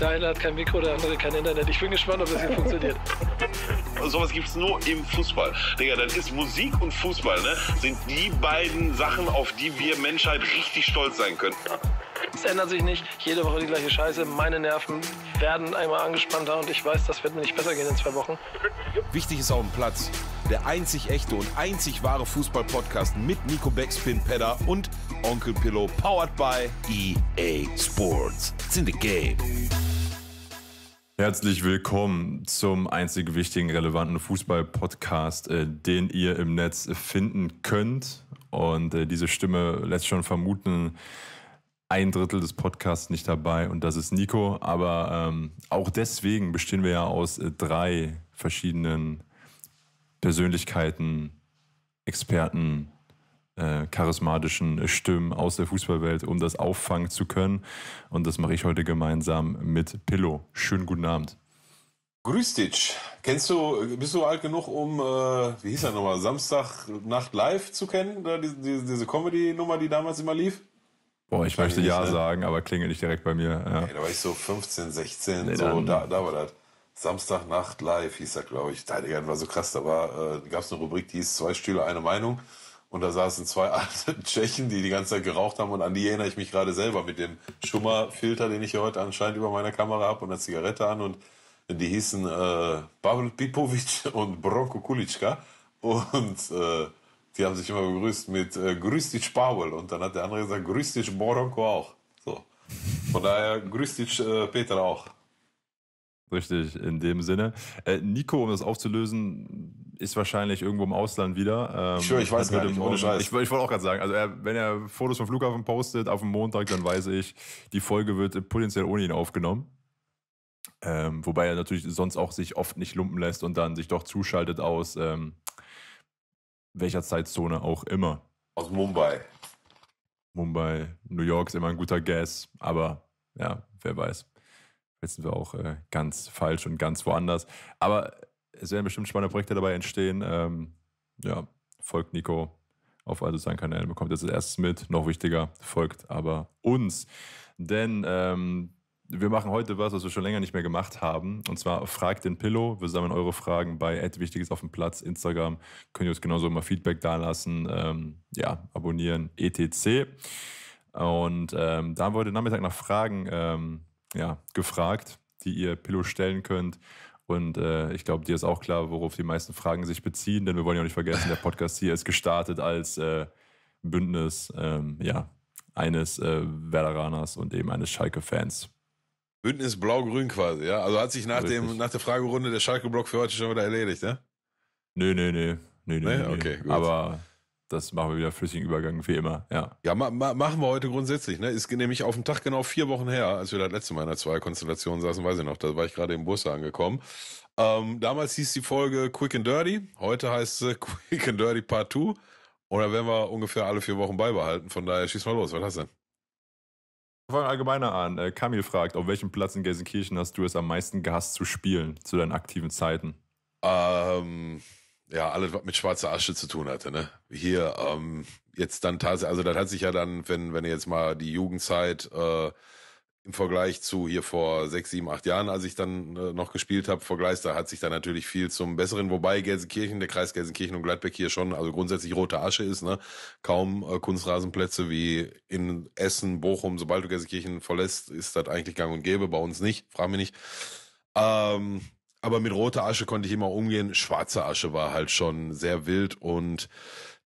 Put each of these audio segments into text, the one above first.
Der eine hat kein Mikro, der andere kein Internet. Ich bin gespannt, ob das hier funktioniert. Sowas gibt es nur im Fußball. Digga, dann ist Musik und Fußball, ne? Sind die beiden Sachen, auf die wir Menschheit richtig stolz sein können. Es ändert sich nicht. Jede Woche die gleiche Scheiße. Meine Nerven werden einmal angespannter und ich weiß, das wird mir nicht besser gehen in zwei Wochen. Wichtig ist auch ein Platz der einzig echte und einzig wahre Fußball-Podcast mit Nico Beckspin Pedder und Onkel Pillow, powered by EA Sports. It's in the game. Herzlich willkommen zum einzig wichtigen, relevanten Fußball-Podcast, äh, den ihr im Netz finden könnt. Und äh, diese Stimme lässt schon vermuten, ein Drittel des Podcasts nicht dabei und das ist Nico. Aber ähm, auch deswegen bestehen wir ja aus äh, drei verschiedenen Persönlichkeiten, Experten, äh, charismatischen Stimmen aus der Fußballwelt, um das auffangen zu können. Und das mache ich heute gemeinsam mit Pillow. Schönen guten Abend. Grüß dich. Kennst du, bist du alt genug, um, äh, wie hieß er nochmal, Samstag Nacht live zu kennen? Diese, diese, diese Comedy-Nummer, die damals immer lief? Boah, ich möchte ja ne? sagen, aber klingelt nicht direkt bei mir. Ja. Hey, da war ich so 15, 16, nee, so, da, da war das. Samstagnacht live hieß das, glaube ich. Deine war so krass, da äh, gab es eine Rubrik, die hieß Zwei Stühle, eine Meinung. Und da saßen zwei alte Tschechen, die die ganze Zeit geraucht haben und an die erinnere ich mich gerade selber mit dem Schummerfilter, den ich hier heute anscheinend über meiner Kamera habe und der Zigarette an und die hießen äh, Pavel Pipovic und Bronko Kulitschka und äh, die haben sich immer begrüßt mit äh, Grüß dich Pavel und dann hat der andere gesagt Grüß dich Bronko auch. So. Von daher Grüß dich äh, Peter auch. Richtig, in dem Sinne. Äh, Nico, um das aufzulösen, ist wahrscheinlich irgendwo im Ausland wieder. Ähm, sure, ich weiß gar nicht, Morgen, ohne Scheiß. Ich, ich wollte auch gerade sagen, also er, äh, wenn er Fotos vom Flughafen postet auf dem Montag, dann weiß ich, die Folge wird potenziell ohne ihn aufgenommen. Ähm, wobei er natürlich sonst auch sich oft nicht lumpen lässt und dann sich doch zuschaltet aus ähm, welcher Zeitzone auch immer. Aus Mumbai. Mumbai, New York ist immer ein guter Guess, aber ja, wer weiß. Jetzt sind wir auch äh, ganz falsch und ganz woanders. Aber es werden bestimmt spannende Projekte dabei entstehen. Ähm, ja, folgt Nico auf all seinen Kanälen, bekommt jetzt das erste mit. Noch wichtiger, folgt aber uns. Denn ähm, wir machen heute was, was wir schon länger nicht mehr gemacht haben. Und zwar fragt den Pillow. Wir sammeln eure Fragen bei Ad Wichtiges auf dem Platz, Instagram. Könnt ihr uns genauso immer Feedback dalassen. Ähm, ja, abonnieren, etc. Und ähm, da haben wir heute Nachmittag nach Fragen ähm, ja, gefragt, die ihr Pillow stellen könnt. Und äh, ich glaube, dir ist auch klar, worauf die meisten Fragen sich beziehen, denn wir wollen ja auch nicht vergessen, der Podcast hier ist gestartet als äh, Bündnis ähm, ja, eines äh, Werderaners und eben eines Schalke-Fans. Bündnis Blau-Grün quasi, ja? Also hat sich nach, dem, nach der Fragerunde der Schalke-Block für heute schon wieder erledigt, ne? Nö, nö, nö. Nö, nö, nee? nö. Okay, gut. Aber das machen wir wieder flüssigen Übergang wie immer, ja. Ja, ma ma machen wir heute grundsätzlich, ne? Ist nämlich auf dem Tag genau vier Wochen her, als wir das letzte Mal in der Zwei-Konstellation saßen, weiß ich noch, da war ich gerade im Bus angekommen. Ähm, damals hieß die Folge Quick and Dirty, heute heißt sie Quick and Dirty Part 2. Und da werden wir ungefähr alle vier Wochen beibehalten, von daher schieß mal los, was hast du denn? Fangen allgemeiner an. Äh, Kamil fragt, auf welchem Platz in Gelsenkirchen hast du es am meisten gehasst zu spielen, zu deinen aktiven Zeiten? Ähm, ja, alles, was mit schwarzer Asche zu tun hatte, ne? Hier, ähm, jetzt dann tatsächlich, also das hat sich ja dann, wenn, wenn jetzt mal die Jugendzeit äh, im Vergleich zu hier vor sechs, sieben, acht Jahren, als ich dann äh, noch gespielt habe, vergleicht, da hat sich dann natürlich viel zum Besseren, wobei Gelsenkirchen, der Kreis Gelsenkirchen und Gladbeck hier schon, also grundsätzlich rote Asche ist, ne? Kaum äh, Kunstrasenplätze wie in Essen, Bochum, sobald du Gelsenkirchen verlässt, ist das eigentlich gang und gäbe, bei uns nicht, frag mich nicht. Ähm, aber mit roter Asche konnte ich immer umgehen. Schwarze Asche war halt schon sehr wild und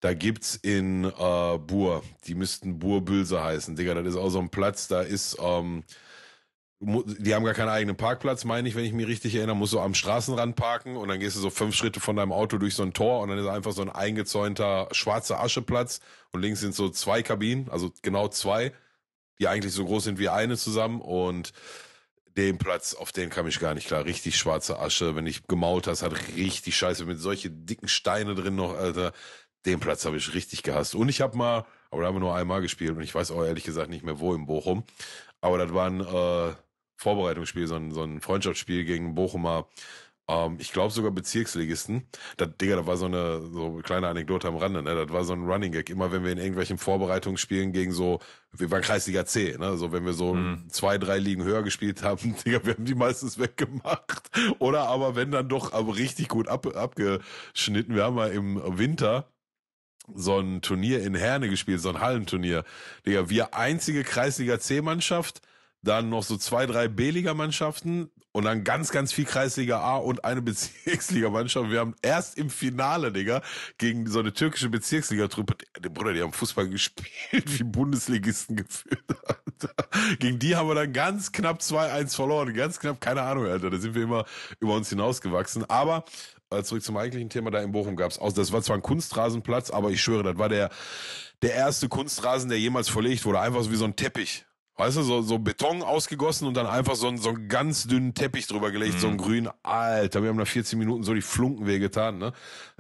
da gibt's in äh, Bur, die müssten Burbülse heißen, Digga, das ist auch so ein Platz, da ist, ähm, die haben gar keinen eigenen Parkplatz, meine ich, wenn ich mich richtig erinnere, musst du am Straßenrand parken und dann gehst du so fünf Schritte von deinem Auto durch so ein Tor und dann ist einfach so ein eingezäunter schwarzer Ascheplatz und links sind so zwei Kabinen, also genau zwei, die eigentlich so groß sind wie eine zusammen und den Platz, auf den kam ich gar nicht klar. Richtig schwarze Asche. Wenn ich gemault hast, hat richtig scheiße. Mit solche dicken Steine drin noch, Alter. Den Platz habe ich richtig gehasst. Und ich habe mal, aber da haben wir nur einmal gespielt und ich weiß auch ehrlich gesagt nicht mehr wo in Bochum. Aber das war ein äh, Vorbereitungsspiel, so ein, so ein Freundschaftsspiel gegen Bochumer ähm, ich glaube sogar Bezirksligisten. Das, Digga, das war so eine so kleine Anekdote am Rande, ne? Das war so ein Running Gag. Immer wenn wir in irgendwelchen Vorbereitungsspielen gegen so, wir waren Kreisliga C, ne? So wenn wir so mhm. zwei, drei Ligen höher gespielt haben, Digga, wir haben die meistens weggemacht. Oder aber wenn dann doch aber richtig gut ab, abgeschnitten. Wir haben mal im Winter so ein Turnier in Herne gespielt, so ein Hallenturnier. Digga, wir einzige Kreisliga C-Mannschaft, dann noch so zwei, drei B-Liga-Mannschaften, und dann ganz, ganz viel Kreisliga A und eine Bezirksliga-Mannschaft. Wir haben erst im Finale, Digga, gegen so eine türkische Bezirksliga-Truppe, die, Bruder, die haben Fußball gespielt, wie Bundesligisten gefühlt, Alter. Gegen die haben wir dann ganz knapp 2-1 verloren. Ganz knapp, keine Ahnung, Alter. Da sind wir immer über uns hinausgewachsen. Aber äh, zurück zum eigentlichen Thema, da in Bochum gab's aus. Das war zwar ein Kunstrasenplatz, aber ich schwöre, das war der, der erste Kunstrasen, der jemals verlegt wurde. Einfach so wie so ein Teppich. Weißt du, so, so Beton ausgegossen und dann einfach so, einen, so einen ganz dünnen Teppich drüber gelegt, mhm. so einen mhm. grünen. Alter, wir haben da 14 Minuten so die Flunken wehgetan, ne?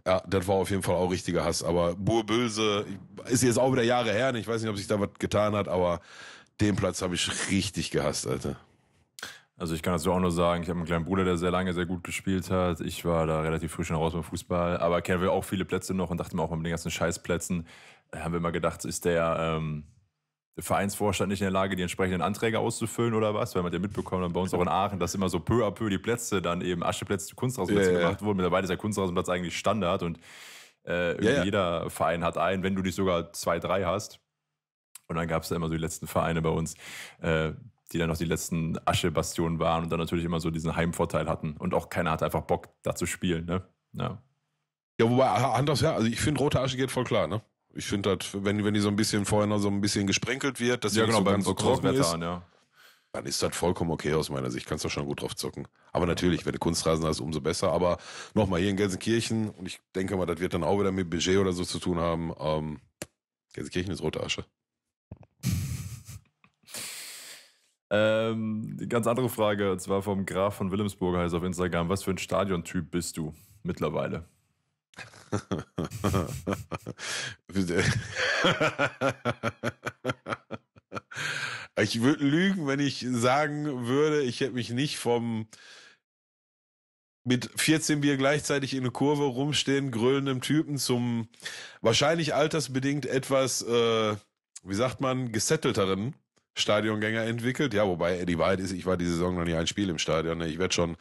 Ja, das war auf jeden Fall auch richtiger Hass. Aber Burböse ist jetzt auch wieder Jahre her. Ne? Ich weiß nicht, ob sich da was getan hat, aber den Platz habe ich richtig gehasst, Alter. Also ich kann dazu auch nur sagen, ich habe einen kleinen Bruder, der sehr lange sehr gut gespielt hat. Ich war da relativ früh schon raus beim Fußball, aber kennen wir auch viele Plätze noch und dachte mir auch mit den ganzen Scheißplätzen, äh, haben wir immer gedacht, ist der ähm, Vereinsvorstand nicht in der Lage, die entsprechenden Anträge auszufüllen oder was? Weil man hat ja mitbekommen dann bei uns auch in Aachen, dass immer so peu à peu die Plätze dann eben Ascheplätze zu Kunstrasenplätzen ja, gemacht wurden. Mittlerweile ist der Kunstrasenplatz eigentlich Standard und äh, ja, jeder Verein hat einen, wenn du nicht sogar zwei, drei hast. Und dann gab es da immer so die letzten Vereine bei uns, äh, die dann noch die letzten Aschebastionen waren und dann natürlich immer so diesen Heimvorteil hatten. Und auch keiner hatte einfach Bock, da zu spielen. Ne? Ja. ja, wobei anders, ja, also ich finde, rote Asche geht voll klar, ne? Ich finde das, wenn, wenn die so ein bisschen vorher noch so ein bisschen gesprenkelt wird, dass ja, die genau, so beim ganz so trocken Wetter ist, an, ne? ja. dann ist das vollkommen okay aus meiner Sicht. Kannst du schon gut drauf zocken. Aber natürlich, wenn du Kunstrasen hast, umso besser. Aber nochmal, hier in Gelsenkirchen, und ich denke mal, das wird dann auch wieder mit Budget oder so zu tun haben, ähm, Gelsenkirchen ist rote Asche. Ähm, ganz andere Frage, und zwar vom Graf von Wilhelmsburger heißt auf Instagram. Was für ein Stadiontyp bist du mittlerweile? ich würde lügen, wenn ich sagen würde, ich hätte mich nicht vom mit 14 Bier gleichzeitig in eine Kurve rumstehen, grölendem Typen zum wahrscheinlich altersbedingt etwas, äh, wie sagt man, gesettelteren Stadiongänger entwickelt. Ja, wobei Eddie White ist, ich war die Saison noch nie ein Spiel im Stadion. Ne? Ich werde schon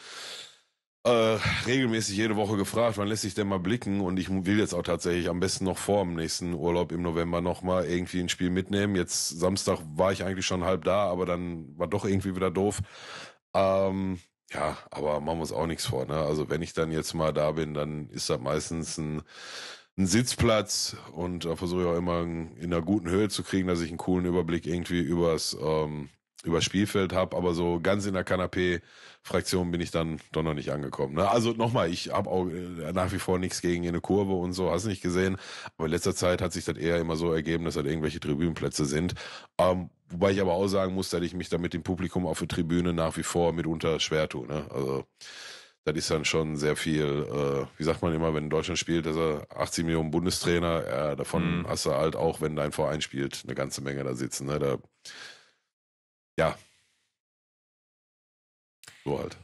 äh, regelmäßig jede Woche gefragt, wann lässt sich denn mal blicken? Und ich will jetzt auch tatsächlich am besten noch vor dem nächsten Urlaub im November nochmal irgendwie ein Spiel mitnehmen. Jetzt Samstag war ich eigentlich schon halb da, aber dann war doch irgendwie wieder doof. Ähm, ja, aber machen wir uns auch nichts vor. Ne? Also wenn ich dann jetzt mal da bin, dann ist das meistens ein, ein Sitzplatz und da versuche ich auch immer in einer guten Höhe zu kriegen, dass ich einen coolen Überblick irgendwie übers... Ähm, über Spielfeld habe, aber so ganz in der Kanapé-Fraktion bin ich dann doch noch nicht angekommen. Ne? Also nochmal, ich habe auch äh, nach wie vor nichts gegen eine Kurve und so, hast nicht gesehen. Aber in letzter Zeit hat sich das eher immer so ergeben, dass das halt irgendwelche Tribünenplätze sind. Ähm, wobei ich aber auch sagen muss, dass ich mich da mit dem Publikum auf der Tribüne nach wie vor mitunter schwer tue. Ne? Also das ist dann schon sehr viel, äh, wie sagt man immer, wenn Deutschland spielt, dass er 80 Millionen Bundestrainer, äh, davon mhm. hast du halt auch, wenn dein Verein spielt, eine ganze Menge da sitzen. Ne? Da ja. So halt.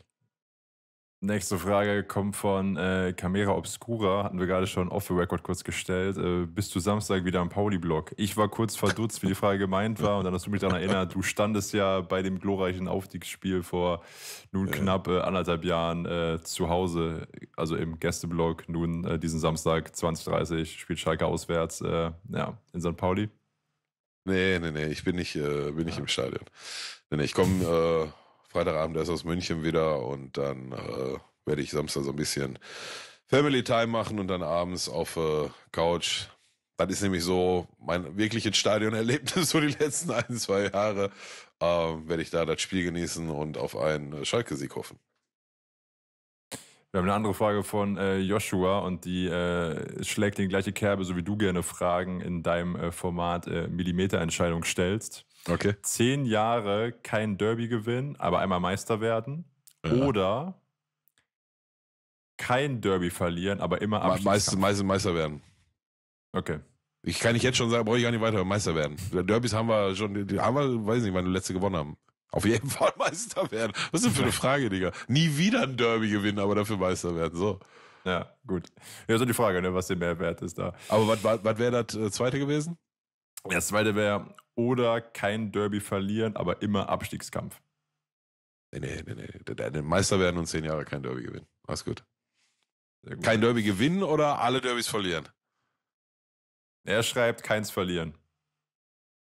Nächste Frage kommt von äh, Camera Obscura, hatten wir gerade schon off the record kurz gestellt. Äh, bist du Samstag wieder am Pauli-Blog? Ich war kurz verdutzt, wie die Frage gemeint war, und dann hast du mich daran erinnert, du standest ja bei dem glorreichen Aufstiegsspiel vor nun knapp äh, anderthalb Jahren äh, zu Hause, also im Gästeblog, nun äh, diesen Samstag 2030 spielt Schalke auswärts äh, ja, in St. Pauli. Nee, nee, nee, ich bin nicht, äh, bin nicht ah. im Stadion. nee, ich komme äh, Freitagabend erst aus München wieder und dann äh, werde ich Samstag so ein bisschen Family Time machen und dann abends auf äh, Couch. Das ist nämlich so mein wirkliches Stadionerlebnis so die letzten ein, zwei Jahre. Äh, werde ich da das Spiel genießen und auf einen äh, Schalke-Sieg hoffen. Wir haben eine andere Frage von äh, Joshua und die äh, schlägt den gleiche Kerbe, so wie du gerne Fragen in deinem äh, Format äh, Millimeterentscheidung stellst. Okay. Zehn Jahre kein Derby gewinnen, aber einmal Meister werden. Ja. Oder kein Derby verlieren, aber immer Meister, Meister, Meister werden. Okay. Ich kann nicht jetzt schon sagen, brauche ich gar nicht weiter, Meister werden. Derbys haben wir schon, haben wir, weiß nicht, wann wir letzte gewonnen haben. Auf jeden Fall Meister werden. Was ist denn für eine Frage, Digga? Nie wieder ein Derby gewinnen, aber dafür Meister werden. So. Ja, gut. Ja, so die Frage, ne, was der Mehrwert ist da. Aber was, wäre äh, das zweite gewesen? Das zweite wäre oder kein Derby verlieren, aber immer Abstiegskampf. Nee, nee, nee, nee. Meister werden und zehn Jahre kein Derby gewinnen. Alles gut. gut. Kein Derby gewinnen oder alle Derbys verlieren? Er schreibt keins verlieren.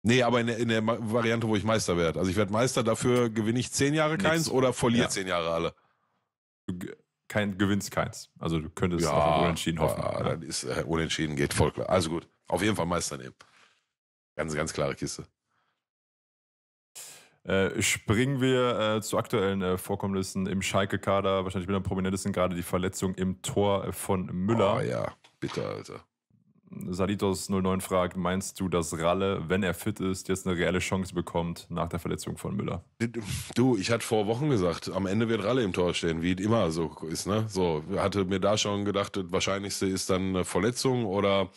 Nee, aber in der, in der Variante, wo ich Meister werde. Also ich werde Meister, dafür gewinne ich zehn Jahre keins Nix. oder verliere ja. zehn Jahre alle. Du kein, gewinnst keins. Also du könntest ja, auf Unentschieden hoffen. Ja, dann ist äh, Unentschieden geht voll klar. Also gut, auf jeden Fall Meister nehmen. Ganz, ganz klare Kiste. Äh, springen wir äh, zu aktuellen äh, Vorkommnissen im Schalke-Kader. Wahrscheinlich mit am prominentesten gerade die Verletzung im Tor von Müller. Ah oh, ja, bitte, Alter. Salitos 09 fragt, meinst du, dass Ralle, wenn er fit ist, jetzt eine reelle Chance bekommt nach der Verletzung von Müller? Du, ich hatte vor Wochen gesagt, am Ende wird Ralle im Tor stehen, wie immer so ist, ne? So, hatte mir da schon gedacht, das Wahrscheinlichste ist dann eine Verletzung oder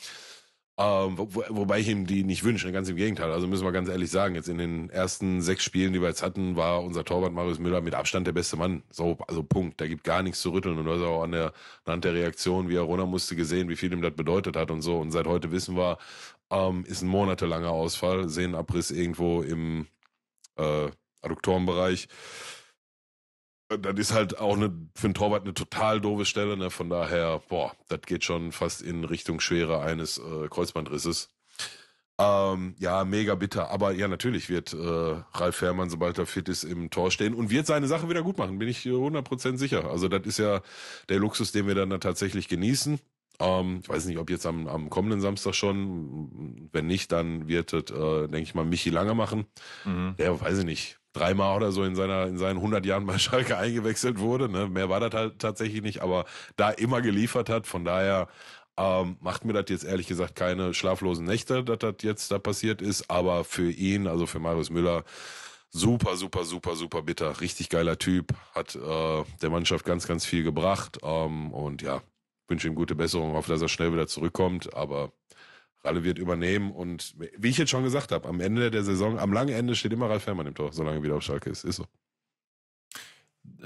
ähm, wo, wobei ich ihm die nicht wünsche, ganz im Gegenteil. Also müssen wir ganz ehrlich sagen, jetzt in den ersten sechs Spielen, die wir jetzt hatten, war unser Torwart Marius Müller mit Abstand der beste Mann. So, also Punkt. Da gibt gar nichts zu rütteln. Und du hast auch an der, anhand der Reaktion, wie er runter musste, gesehen, wie viel ihm das bedeutet hat und so. Und seit heute wissen wir, ähm, ist ein monatelanger Ausfall, Sehnenabriss irgendwo im äh, Adduktorenbereich das ist halt auch eine, für einen Torwart eine total doofe Stelle. Ne? Von daher, boah, das geht schon fast in Richtung Schwere eines äh, Kreuzbandrisses. Ähm, ja, mega bitter. Aber ja, natürlich wird äh, Ralf Herrmann, sobald er fit ist, im Tor stehen und wird seine Sache wieder gut machen, bin ich 100% äh, sicher. Also das ist ja der Luxus, den wir dann da tatsächlich genießen. Ähm, ich weiß nicht, ob jetzt am, am kommenden Samstag schon. Wenn nicht, dann wird das, äh, denke ich mal, Michi Lange machen. Mhm. Der, weiß ich nicht, dreimal oder so in, seiner, in seinen 100 Jahren bei Schalke eingewechselt wurde. Ne? Mehr war das halt tatsächlich nicht, aber da immer geliefert hat. Von daher ähm, macht mir das jetzt ehrlich gesagt keine schlaflosen Nächte, dass das jetzt da passiert ist. Aber für ihn, also für Marius Müller, super, super, super, super bitter. Richtig geiler Typ, hat äh, der Mannschaft ganz, ganz viel gebracht. Ähm, und ja, wünsche ihm gute Besserung, hoffe, dass er schnell wieder zurückkommt. Aber Ralle wird übernehmen und wie ich jetzt schon gesagt habe, am Ende der Saison, am langen Ende steht immer Ralf Fährmann im Tor, solange er wieder auf Schalke ist. Ist so.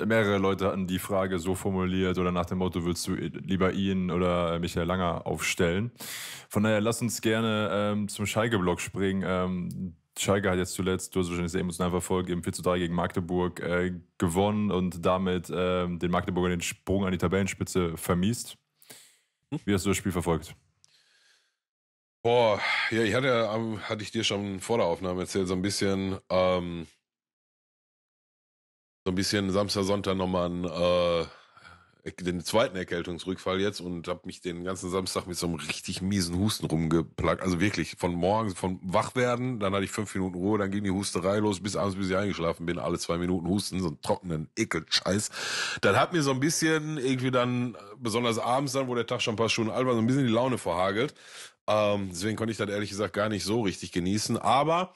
Mehrere Leute hatten die Frage so formuliert oder nach dem Motto, würdest du lieber ihn oder Michael Langer aufstellen? Von daher, lass uns gerne ähm, zum Schalke-Block springen. Ähm, Schalke hat jetzt zuletzt, du hast wahrscheinlich sehr emotional verfolgt, eben 4 zu 3 gegen Magdeburg äh, gewonnen und damit äh, den Magdeburger den Sprung an die Tabellenspitze vermiest. Hm? Wie hast du das Spiel verfolgt? Boah, ja, ich hatte, ja, ähm, hatte ich dir schon vor der Aufnahme erzählt, so ein bisschen, ähm, so ein bisschen Samstag, Sonntag nochmal einen, äh, den zweiten Erkältungsrückfall jetzt und habe mich den ganzen Samstag mit so einem richtig miesen Husten rumgeplagt. Also wirklich, von morgens, von wach werden, dann hatte ich fünf Minuten Ruhe, dann ging die Husterei los, bis abends, bis ich eingeschlafen bin, alle zwei Minuten Husten, so einen trockenen Ekelscheiß. Dann hat mir so ein bisschen irgendwie dann, äh, besonders abends dann, wo der Tag schon ein paar Stunden alt war, so ein bisschen die Laune verhagelt. Ähm, deswegen konnte ich das ehrlich gesagt gar nicht so richtig genießen. Aber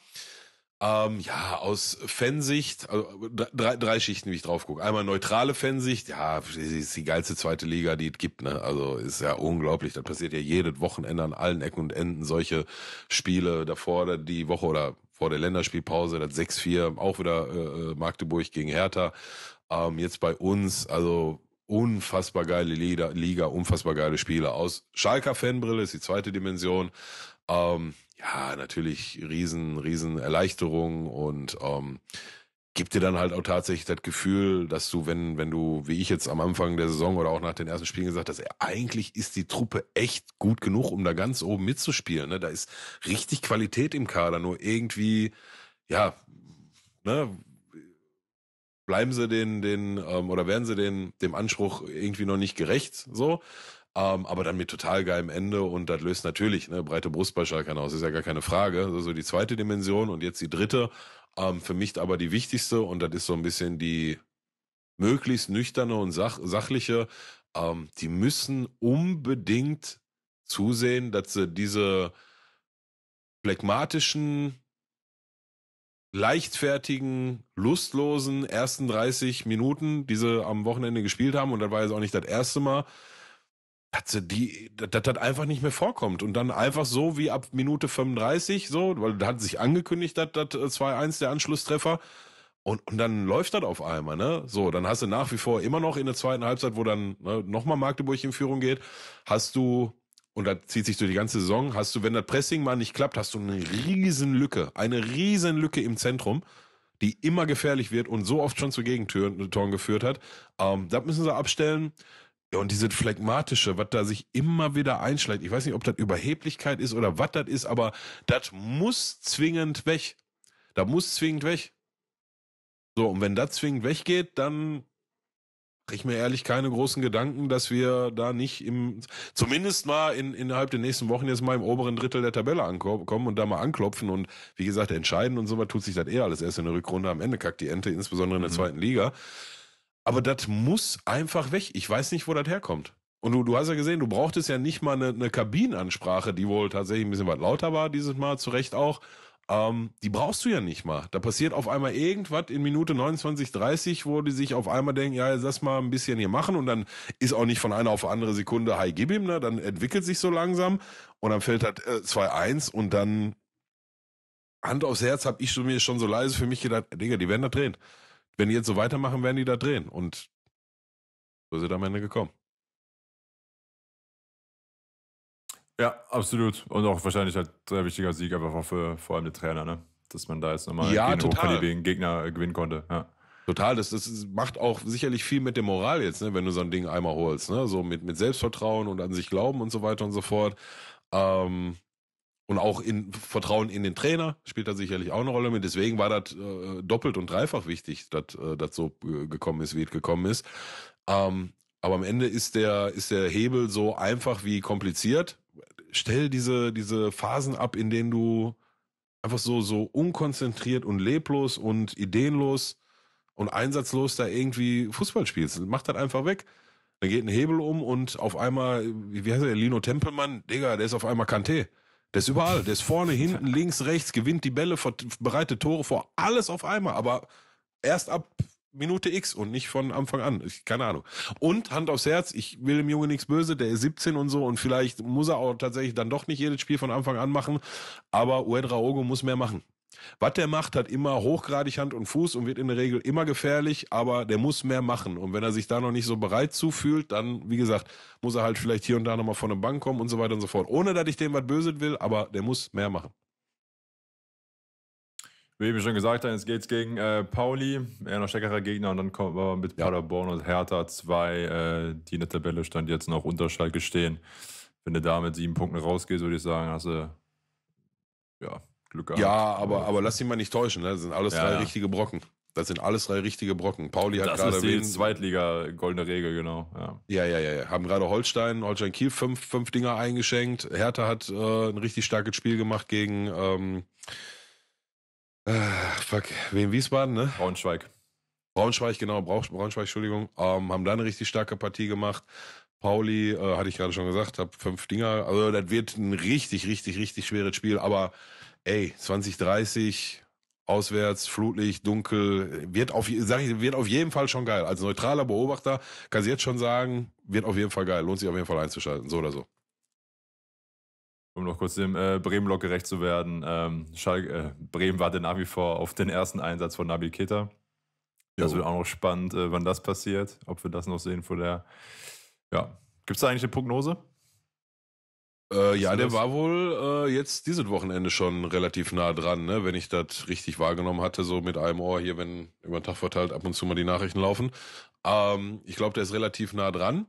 ähm, ja, aus Fansicht, also drei, drei Schichten, wie ich drauf gucke. Einmal neutrale Fansicht, ja, ist die geilste zweite Liga, die es gibt, ne? Also ist ja unglaublich. Das passiert ja jedes Wochenende an allen Ecken und Enden solche Spiele davor, die Woche oder vor der Länderspielpause, das 6-4, auch wieder äh, äh, Magdeburg gegen Hertha. Ähm, jetzt bei uns, also unfassbar geile Liga, Liga unfassbar geile Spiele. Aus Schalker Fanbrille ist die zweite Dimension. Ähm, ja, natürlich riesen, riesen Erleichterung und ähm, gibt dir dann halt auch tatsächlich das Gefühl, dass du, wenn, wenn du, wie ich jetzt am Anfang der Saison oder auch nach den ersten Spielen gesagt hast, eigentlich ist die Truppe echt gut genug, um da ganz oben mitzuspielen. Ne? Da ist richtig Qualität im Kader, nur irgendwie, ja, ne, bleiben sie den, den, ähm, oder werden sie den, dem Anspruch irgendwie noch nicht gerecht, so. Ähm, aber dann mit total geilem Ende und das löst natürlich, ne, breite Brust bei aus, ist ja gar keine Frage. So also die zweite Dimension und jetzt die dritte. Ähm, für mich aber die wichtigste und das ist so ein bisschen die möglichst nüchterne und sach sachliche. Ähm, die müssen unbedingt zusehen, dass sie diese phlegmatischen leichtfertigen, lustlosen ersten 30 Minuten, die sie am Wochenende gespielt haben, und das war jetzt auch nicht das erste Mal, dass die, dass das einfach nicht mehr vorkommt. Und dann einfach so wie ab Minute 35, so, weil da hat sich angekündigt, dass das 2-1 äh, der Anschlusstreffer. Und, und dann läuft das auf einmal, ne? So, dann hast du nach wie vor immer noch in der zweiten Halbzeit, wo dann ne, nochmal Magdeburg in Führung geht, hast du und das zieht sich durch die ganze Saison, hast du, wenn das Pressing mal nicht klappt, hast du eine riesen Lücke, eine riesen Lücke im Zentrum, die immer gefährlich wird und so oft schon zu Gegentoren äh, geführt hat. Ähm, das müssen sie abstellen. Ja, und diese Phlegmatische, was da sich immer wieder einschleicht, ich weiß nicht, ob das Überheblichkeit ist oder was das ist, aber das muss zwingend weg. Da muss zwingend weg. So, und wenn das zwingend weggeht, dann ich mir ehrlich keine großen Gedanken, dass wir da nicht im, zumindest mal in, innerhalb der nächsten Wochen jetzt mal im oberen Drittel der Tabelle ankommen und da mal anklopfen und wie gesagt entscheiden und so was tut sich das eher alles erst in der Rückrunde. Am Ende kackt die Ente, insbesondere in der mhm. zweiten Liga. Aber das muss einfach weg. Ich weiß nicht, wo das herkommt. Und du, du hast ja gesehen, du brauchtest ja nicht mal eine, eine Kabinenansprache, die wohl tatsächlich ein bisschen was lauter war, dieses Mal, zu Recht auch ähm, die brauchst du ja nicht mal. Da passiert auf einmal irgendwas in Minute 29, 30, wo die sich auf einmal denken, ja, lass mal ein bisschen hier machen und dann ist auch nicht von einer auf andere Sekunde, hi, gib ihm, ne? dann entwickelt sich so langsam und dann fällt halt äh, 2-1 und dann Hand aufs Herz habe ich mir schon so leise für mich gedacht, Digga, die werden da drehen. Wenn die jetzt so weitermachen, werden die da drehen und so sind am Ende gekommen. Ja, absolut. Und auch wahrscheinlich halt sehr wichtiger Sieg einfach auch für vor allem die Trainer, ne? Dass man da jetzt nochmal ja, gegen hochkarätigen Gegner äh, gewinnen konnte. Ja. Total, das, das macht auch sicherlich viel mit der Moral jetzt, ne, wenn du so ein Ding einmal holst, ne? So mit, mit Selbstvertrauen und an sich glauben und so weiter und so fort. Ähm, und auch in Vertrauen in den Trainer spielt da sicherlich auch eine Rolle mit. Deswegen war das äh, doppelt und dreifach wichtig, dass äh, das so äh, gekommen ist, wie es gekommen ist. Ähm, aber am Ende ist der, ist der Hebel so einfach wie kompliziert stell diese, diese Phasen ab, in denen du einfach so, so unkonzentriert und leblos und ideenlos und einsatzlos da irgendwie Fußball spielst. Mach das einfach weg. Dann geht ein Hebel um und auf einmal, wie heißt der, Lino Tempelmann, Digga, der ist auf einmal Kanté. Der ist überall, der ist vorne, hinten, links, rechts, gewinnt die Bälle, bereitet Tore vor, alles auf einmal, aber erst ab Minute X und nicht von Anfang an. Ich, keine Ahnung. Und Hand aufs Herz, ich will dem Junge nichts böse, der ist 17 und so und vielleicht muss er auch tatsächlich dann doch nicht jedes Spiel von Anfang an machen, aber Uedraogo muss mehr machen. Was der macht, hat immer hochgradig Hand und Fuß und wird in der Regel immer gefährlich, aber der muss mehr machen. Und wenn er sich da noch nicht so bereit zufühlt, dann, wie gesagt, muss er halt vielleicht hier und da nochmal von der Bank kommen und so weiter und so fort. Ohne, dass ich dem was böse will, aber der muss mehr machen wie eben schon gesagt haben, jetzt geht es gegen äh, Pauli, eher noch stärkerer Gegner, und dann kommen wir mit ja. Paderborn und Hertha zwei, äh, die in der Tabelle stand jetzt noch unter Schalke stehen. Wenn du da mit sieben Punkten rausgehst, würde ich sagen, hast du ja, Glück gehabt. Ja, aber, aber lass dich mal nicht täuschen, ne? das sind alles ja, drei ja. richtige Brocken. Das sind alles drei richtige Brocken. Pauli hat das gerade. Das ist die Zweitliga-goldene Regel, genau. Ja. ja, ja, ja. Haben gerade Holstein, Holstein Kiel fünf, fünf Dinger eingeschenkt. Hertha hat äh, ein richtig starkes Spiel gemacht gegen. Ähm, Ach, fuck, wem Wiesbaden, ne? Braunschweig. Braunschweig, genau, Braunschweig, Entschuldigung, ähm, haben da eine richtig starke Partie gemacht. Pauli, äh, hatte ich gerade schon gesagt, habe fünf Dinger. Also das wird ein richtig, richtig, richtig schweres Spiel. Aber ey, 2030, auswärts, flutlich, dunkel, wird auf, sag ich, wird auf jeden Fall schon geil. Als neutraler Beobachter kann ich jetzt schon sagen, wird auf jeden Fall geil. Lohnt sich auf jeden Fall einzuschalten, so oder so um noch kurz dem äh, bremen lock gerecht zu werden, ähm, Schalke, äh, Bremen wartet nach wie vor auf den ersten Einsatz von Nabil Keita. Das wird auch noch spannend, äh, wann das passiert, ob wir das noch sehen vor der. Ja. Gibt es da eigentlich eine Prognose? Äh, ja, der war wohl äh, jetzt dieses Wochenende schon relativ nah dran, ne? wenn ich das richtig wahrgenommen hatte, so mit einem Ohr hier, wenn über den Tag verteilt ab und zu mal die Nachrichten laufen. Ähm, ich glaube, der ist relativ nah dran.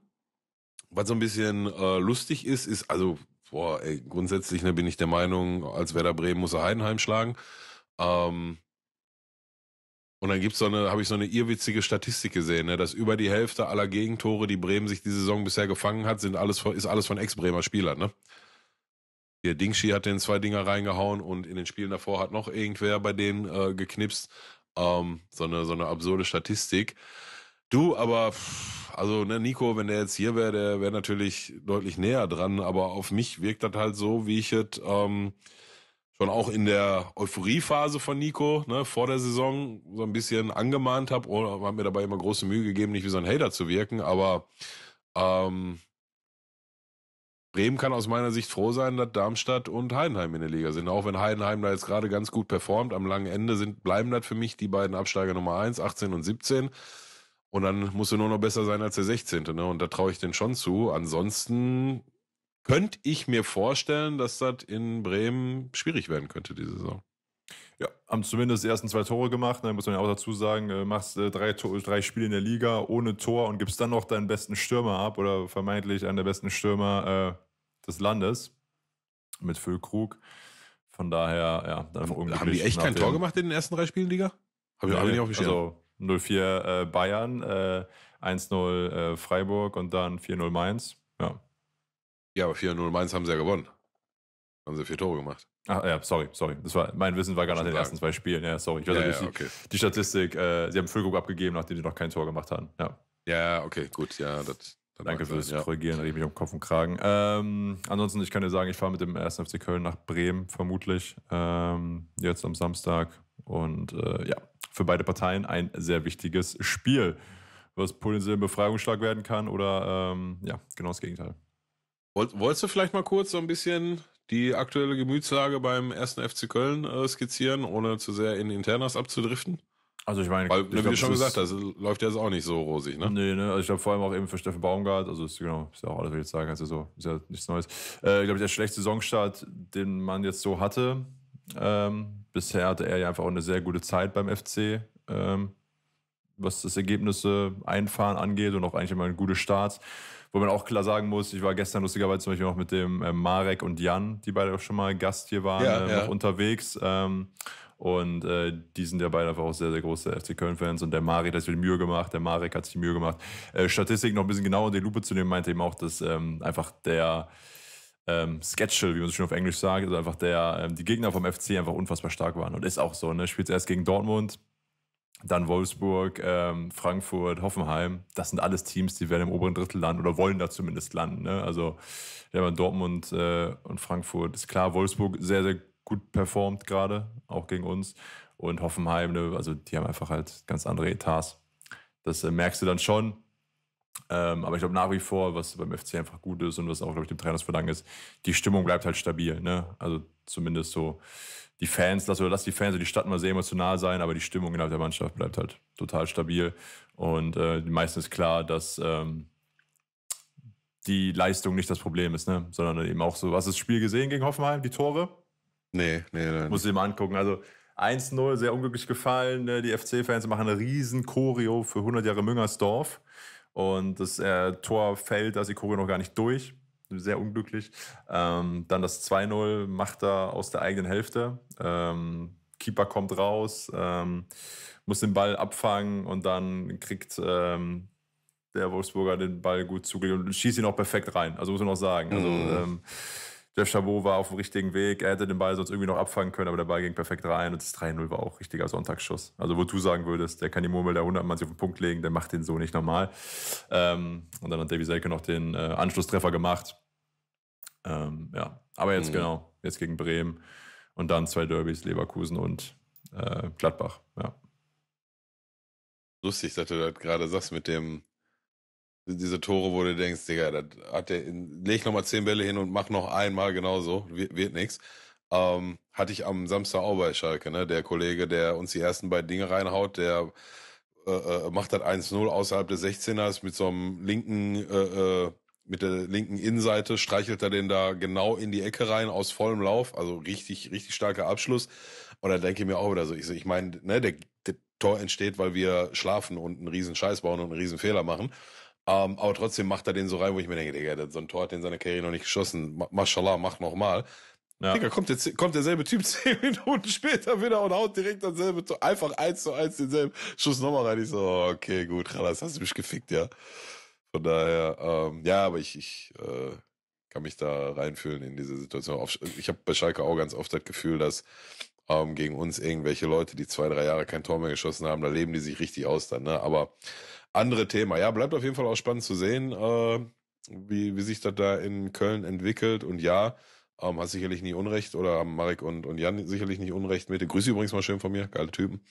Was so ein bisschen äh, lustig ist, ist, also Boah, ey, grundsätzlich ne, bin ich der Meinung, als Werder Bremen muss er Heidenheim schlagen. Ähm, und dann gibt's so eine, habe ich so eine irrwitzige Statistik gesehen, ne, dass über die Hälfte aller Gegentore, die Bremen sich die Saison bisher gefangen hat, sind alles ist alles von Ex-Bremer Spielern, ne? Hier Dingschi hat den zwei Dinger reingehauen und in den Spielen davor hat noch irgendwer bei denen äh, geknipst. Ähm, so eine so eine absurde Statistik. Du, aber also ne, Nico, wenn der jetzt hier wäre, der wäre natürlich deutlich näher dran, aber auf mich wirkt das halt so, wie ich es ähm, schon auch in der Euphoriephase von Nico ne, vor der Saison so ein bisschen angemahnt habe und oh, hat mir dabei immer große Mühe gegeben, nicht wie so ein Hater zu wirken, aber ähm, Bremen kann aus meiner Sicht froh sein, dass Darmstadt und Heidenheim in der Liga sind. Auch wenn Heidenheim da jetzt gerade ganz gut performt, am langen Ende sind, bleiben das für mich die beiden Absteiger Nummer 1, 18 und 17. Und dann musst du nur noch besser sein als der 16. Ne? Und da traue ich den schon zu. Ansonsten könnte ich mir vorstellen, dass das in Bremen schwierig werden könnte, diese Saison. Ja, haben zumindest die ersten zwei Tore gemacht. Da ne? muss man ja auch dazu sagen, äh, machst äh, drei, drei Spiele in der Liga ohne Tor und gibst dann noch deinen besten Stürmer ab oder vermeintlich einen der besten Stürmer äh, des Landes mit Füllkrug. Von daher, ja, dann Haben die echt kein Tor gemacht in den ersten drei Spielen Liga? Habe ich, nee, hab nicht aufgeschrieben. Also, 0-4 äh, Bayern, äh, 1-0 äh, Freiburg und dann 4-0 Mainz. Ja. Ja, aber 4-0 Mainz haben sie ja gewonnen. Haben sie vier Tore gemacht. Ach ja, sorry, sorry. Das war, mein Wissen war gar nach den sagen. ersten zwei Spielen. Ja, sorry. Ich weiß ja, ja, okay. die, die, Statistik, äh, sie haben Füllgruppe abgegeben, nachdem sie noch kein Tor gemacht haben. Ja, ja okay, gut. Ja, das, Danke fürs ja. Korrigieren, ich mich um Kopf und Kragen. Ähm, ansonsten, ich kann dir sagen, ich fahre mit dem 1. FC Köln nach Bremen, vermutlich, ähm, jetzt am Samstag. Und äh, ja, für beide Parteien ein sehr wichtiges Spiel, was potenziell ein Befreiungsschlag werden kann oder ähm, ja, genau das Gegenteil. Wolltest du vielleicht mal kurz so ein bisschen die aktuelle Gemütslage beim ersten FC Köln äh, skizzieren, ohne zu sehr in Internas abzudriften? Also ich meine, Weil, ich wie glaub, du schon gesagt hast, läuft ja jetzt auch nicht so rosig, ne? Nee, ne? Also ich glaube vor allem auch eben für Steffen Baumgart, also ist genau, ist ja auch alles, was ich jetzt sagen kann, ist ja so, ist ja nichts Neues. Äh, ich glaube, der schlechte Saisonstart, den man jetzt so hatte, ähm, bisher hatte er ja einfach auch eine sehr gute Zeit beim FC, ähm, was das Ergebnisse einfahren angeht und auch eigentlich immer ein gute Start. Wo man auch klar sagen muss, ich war gestern lustigerweise zum Beispiel noch mit dem äh, Marek und Jan, die beide auch schon mal Gast hier waren, ja, äh, ja. unterwegs. Ähm, und äh, die sind ja beide einfach auch sehr, sehr große FC Köln-Fans. Und der Marek hat sich die Mühe gemacht, der Marek hat sich die Mühe gemacht, äh, Statistik noch ein bisschen genauer in die Lupe zu nehmen, meinte eben auch, dass ähm, einfach der ähm, Schedule, wie man es schon auf Englisch sagt, also einfach der, ähm, die Gegner vom FC einfach unfassbar stark waren und ist auch so. Ne? Spielt erst gegen Dortmund, dann Wolfsburg, ähm, Frankfurt, Hoffenheim. Das sind alles Teams, die werden im oberen Drittel landen oder wollen da zumindest landen. Ne? Also ja, Dortmund äh, und Frankfurt ist klar. Wolfsburg sehr, sehr gut performt gerade, auch gegen uns. Und Hoffenheim, ne? also die haben einfach halt ganz andere Etats. Das äh, merkst du dann schon. Ähm, aber ich glaube nach wie vor, was beim FC einfach gut ist und was auch, glaube ich, dem Trainer zu ist, die Stimmung bleibt halt stabil. Ne? Also zumindest so die Fans, lass, oder lass die Fans und die Stadt mal sehr emotional sein, aber die Stimmung innerhalb der Mannschaft bleibt halt total stabil. Und äh, meistens klar, dass ähm, die Leistung nicht das Problem ist, ne? sondern eben auch so, hast du das Spiel gesehen gegen Hoffenheim, die Tore? Nee, nee, nee. Muss ich mal angucken. Also 1-0, sehr unglücklich gefallen. Ne? Die FC-Fans machen eine riesen Choreo für 100 Jahre Müngersdorf und das äh, Tor fällt Asikogo noch gar nicht durch. Sehr unglücklich. Ähm, dann das 2-0 macht er aus der eigenen Hälfte. Ähm, Keeper kommt raus, ähm, muss den Ball abfangen und dann kriegt ähm, der Wolfsburger den Ball gut zugelegt und schießt ihn auch perfekt rein. Also muss man auch sagen. Also, mhm. Ähm, Jeff Chabot war auf dem richtigen Weg. Er hätte den Ball sonst irgendwie noch abfangen können, aber der Ball ging perfekt rein und das 3-0 war auch richtiger Sonntagsschuss. Also, wo du sagen würdest, der kann die Murmel der 100 Mann sich auf den Punkt legen, der macht den so nicht normal. Ähm, und dann hat Davy Selke noch den äh, Anschlusstreffer gemacht. Ähm, ja, aber jetzt mhm. genau, jetzt gegen Bremen und dann zwei Derbys, Leverkusen und äh, Gladbach. Ja. Lustig, dass du das gerade sagst mit dem diese Tore, wo du denkst, Digga, das hat der in, leg nochmal zehn Bälle hin und mach noch einmal genauso, wird, wird nix. Ähm, hatte ich am Samstag auch bei Schalke, ne? Der Kollege, der uns die ersten beiden Dinge reinhaut, der äh, äh macht das 1-0 außerhalb des 16ers mit so einem linken, äh, äh, mit der linken Innenseite, streichelt er den da genau in die Ecke rein aus vollem Lauf, also richtig, richtig starker Abschluss. Und da denke ich mir auch wieder so, ich, ich meine, ne, der, der Tor entsteht, weil wir schlafen und einen riesen Scheiß bauen und einen riesen Fehler machen. Ähm, aber trotzdem macht er den so rein, wo ich mir denke, Digga, so ein Tor hat in seiner Karriere noch nicht geschossen. Ma Mashallah, mach nochmal. Ja. Digga, kommt, jetzt, kommt derselbe Typ zehn Minuten später wieder und haut direkt dasselbe Tor. Einfach eins zu eins denselben Schuss nochmal rein. Ich so, okay, gut, das hast du mich gefickt, ja. Von daher, ähm, ja, aber ich, ich äh, kann mich da reinfühlen in diese Situation. Ich habe bei Schalke auch ganz oft das Gefühl, dass ähm, gegen uns irgendwelche Leute, die zwei, drei Jahre kein Tor mehr geschossen haben, da leben die sich richtig aus dann, ne? Aber andere Thema. Ja, bleibt auf jeden Fall auch spannend zu sehen, äh, wie, wie sich das da in Köln entwickelt. Und ja, ähm, hat sicherlich nie Unrecht oder haben Marek und, und Jan sicherlich nicht Unrecht mit. Grüße übrigens mal schön von mir, geile Typen.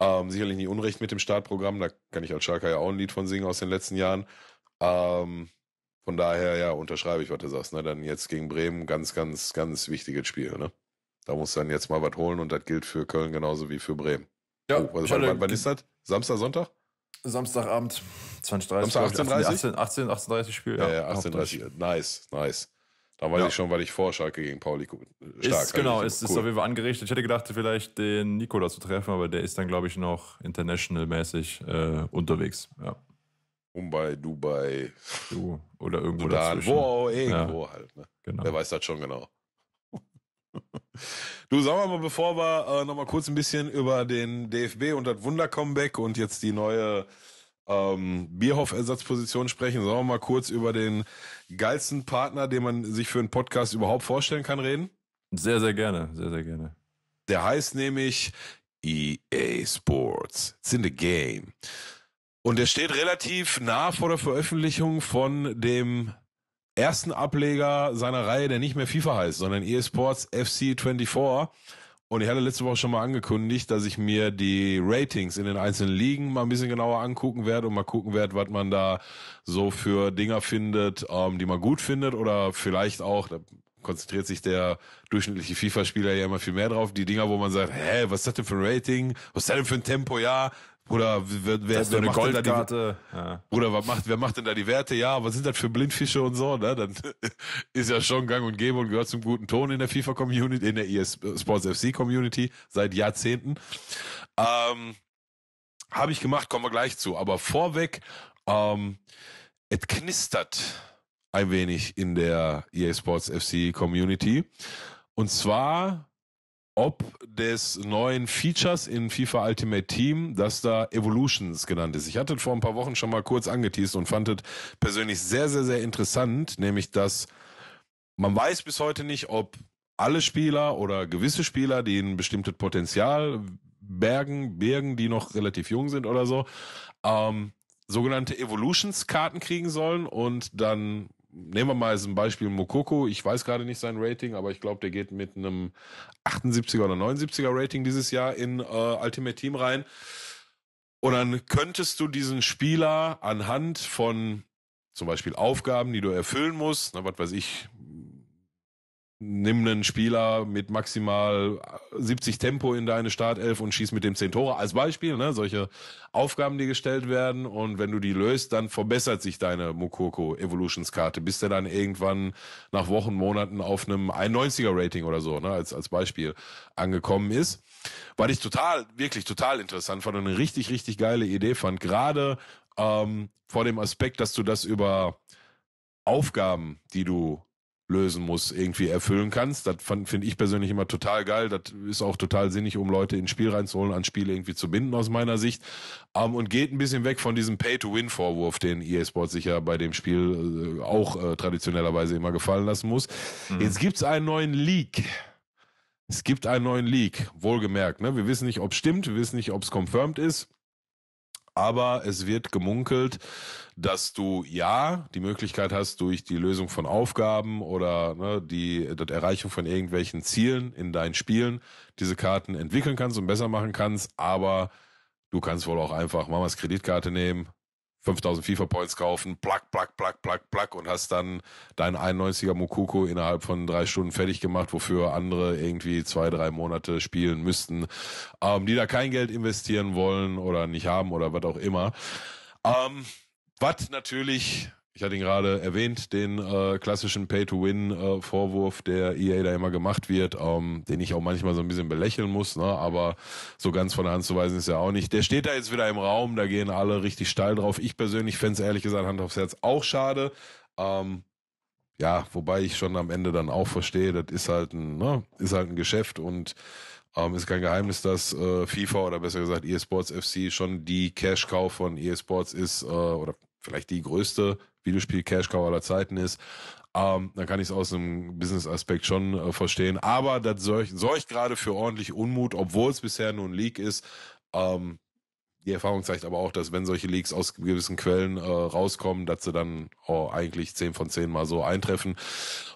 Ähm, sicherlich nie Unrecht mit dem Startprogramm. Da kann ich als Schalker ja auch ein Lied von singen aus den letzten Jahren. Ähm, von daher, ja, unterschreibe ich, was du sagst. Ne? Dann jetzt gegen Bremen, ganz, ganz, ganz wichtiges Spiel. Ne? Da muss dann jetzt mal was holen und das gilt für Köln genauso wie für Bremen. Ja, oh, also, wann, wann, wann ist das? Samstag, Sonntag? Samstagabend, 20.30 Samstag 18.30 18, 18, 18, Spiel, ja. Ja, 18.30 äh, nice, nice. Da weiß ja. ich schon, weil ich vor Schalke gegen Pauli stark. Ist, genau, also, ist, cool. ist auf jeden Fall angerichtet. Ich hätte gedacht, vielleicht den Nikola zu treffen, aber der ist dann, glaube ich, noch international-mäßig äh, unterwegs. Ja. Mumbai, Dubai. Du, oder irgendwo Sudan, dazwischen. Wo, irgendwo ja. halt. Ne? Genau. Wer weiß das schon genau. Du sag mal, bevor wir äh, nochmal kurz ein bisschen über den DFB und das Wunder-Comeback und jetzt die neue ähm, Bierhoff-Ersatzposition sprechen, sollen wir mal kurz über den geilsten Partner, den man sich für einen Podcast überhaupt vorstellen kann, reden? Sehr, sehr gerne, sehr, sehr gerne. Der heißt nämlich EA Sports. It's in the game. Und der steht relativ nah vor der Veröffentlichung von dem ersten Ableger seiner Reihe, der nicht mehr FIFA heißt, sondern eSports FC 24. Und ich hatte letzte Woche schon mal angekündigt, dass ich mir die Ratings in den einzelnen Ligen mal ein bisschen genauer angucken werde und mal gucken werde, was man da so für Dinger findet, ähm, die man gut findet oder vielleicht auch, da konzentriert sich der durchschnittliche FIFA-Spieler ja immer viel mehr drauf, die Dinger, wo man sagt, hä, was ist das denn für ein Rating? Was ist das denn für ein Tempo? Ja, oder wer, wer, das ist wer eine Goldkarte. Die, ja. Oder was macht, wer macht denn da die Werte? Ja, was sind das für Blindfische und so? Ne? Dann ist ja schon gang und gäbe und gehört zum guten Ton in der FIFA-Community, in der ES äh, Sports FC-Community seit Jahrzehnten. Ähm, Habe ich gemacht, kommen wir gleich zu. Aber vorweg, ähm, es knistert ein wenig in der EA Sports FC Community. Und zwar ob des neuen Features in FIFA Ultimate Team, das da Evolutions genannt ist. Ich hatte vor ein paar Wochen schon mal kurz angeteased und fand es persönlich sehr, sehr, sehr interessant, nämlich dass man weiß bis heute nicht, ob alle Spieler oder gewisse Spieler, die ein bestimmtes Potenzial bergen, bergen, die noch relativ jung sind oder so, ähm, sogenannte Evolutions-Karten kriegen sollen und dann nehmen wir mal als ein Beispiel Mokoko. Ich weiß gerade nicht sein Rating, aber ich glaube, der geht mit einem 78er oder 79er Rating dieses Jahr in äh, Ultimate Team rein. Und dann könntest du diesen Spieler anhand von zum Beispiel Aufgaben, die du erfüllen musst, na, was weiß ich, nimm einen Spieler mit maximal 70 Tempo in deine Startelf und schieß mit dem 10 Tore als Beispiel, ne? solche Aufgaben, die gestellt werden und wenn du die löst, dann verbessert sich deine Mokoko Evolutions Karte, bis der dann irgendwann nach Wochen, Monaten auf einem 91er Rating oder so, ne? als, als Beispiel angekommen ist. Weil ich total, wirklich total interessant fand und eine richtig, richtig geile Idee fand, gerade ähm, vor dem Aspekt, dass du das über Aufgaben, die du lösen muss, irgendwie erfüllen kannst. Das finde ich persönlich immer total geil. Das ist auch total sinnig, um Leute ins Spiel reinzuholen, an Spiele irgendwie zu binden, aus meiner Sicht. Um, ähm, und geht ein bisschen weg von diesem Pay-to-Win-Vorwurf, den EA Sports sich ja bei dem Spiel äh, auch äh, traditionellerweise immer gefallen lassen muss. Mhm. Jetzt es einen neuen Leak. Es gibt einen neuen Leak, wohlgemerkt. Ne? Wir wissen nicht, ob es stimmt, wir wissen nicht, ob es confirmed ist. Aber es wird gemunkelt, dass du ja die Möglichkeit hast, durch die Lösung von Aufgaben oder ne, die, die Erreichung von irgendwelchen Zielen in deinen Spielen diese Karten entwickeln kannst und besser machen kannst. Aber du kannst wohl auch einfach Mamas Kreditkarte nehmen, 5000 FIFA-Points kaufen, plack, plack, plack, plack, plack und hast dann deinen 91er Mukuko innerhalb von drei Stunden fertig gemacht, wofür andere irgendwie zwei, drei Monate spielen müssten, ähm, die da kein Geld investieren wollen oder nicht haben oder was auch immer. Ähm, was natürlich ich hatte ihn gerade erwähnt, den äh, klassischen Pay-to-Win-Vorwurf, äh, der EA da immer gemacht wird, ähm, den ich auch manchmal so ein bisschen belächeln muss, ne? aber so ganz von der Hand zu weisen ist ja auch nicht. Der steht da jetzt wieder im Raum, da gehen alle richtig steil drauf. Ich persönlich fände es ehrlich gesagt Hand aufs Herz auch schade. Ähm, ja, wobei ich schon am Ende dann auch verstehe, das ist halt ein, ne? ist halt ein Geschäft und ähm, ist kein Geheimnis, dass äh, FIFA oder besser gesagt ESports FC schon die cash kauf von ESports ist äh, oder vielleicht die größte Videospiel-Cash-Cow aller Zeiten ist, ähm, dann kann ich es aus einem Business-Aspekt schon äh, verstehen. Aber das sorgt, sorgt gerade für ordentlich Unmut, obwohl es bisher nur ein Leak ist. Ähm, die Erfahrung zeigt aber auch, dass wenn solche Leaks aus gewissen Quellen äh, rauskommen, dass sie dann oh, eigentlich 10 von 10 mal so eintreffen.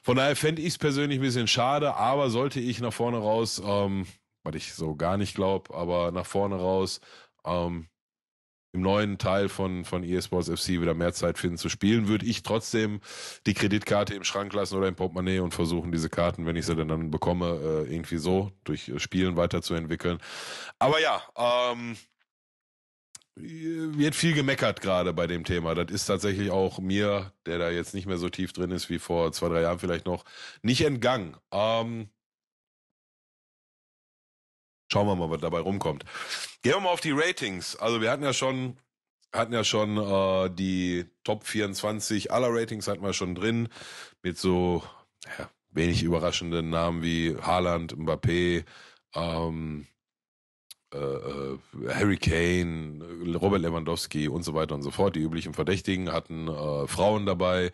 Von daher fände ich es persönlich ein bisschen schade, aber sollte ich nach vorne raus, ähm, was ich so gar nicht glaube, aber nach vorne raus ähm, im neuen Teil von, von eSports FC wieder mehr Zeit finden zu spielen, würde ich trotzdem die Kreditkarte im Schrank lassen oder im Portemonnaie und versuchen, diese Karten, wenn ich sie dann bekomme, äh, irgendwie so durch äh, Spielen weiterzuentwickeln. Aber ja, ähm, wird viel gemeckert gerade bei dem Thema. Das ist tatsächlich auch mir, der da jetzt nicht mehr so tief drin ist wie vor zwei, drei Jahren vielleicht noch, nicht entgangen. Ähm, Schauen wir mal, was dabei rumkommt. Gehen wir mal auf die Ratings. Also wir hatten ja schon, hatten ja schon äh, die Top 24 aller Ratings hatten wir schon drin, mit so ja, wenig überraschenden Namen wie Haaland, Mbappé, ähm, äh, äh, Harry Kane, Robert Lewandowski und so weiter und so fort. Die üblichen Verdächtigen hatten äh, Frauen dabei,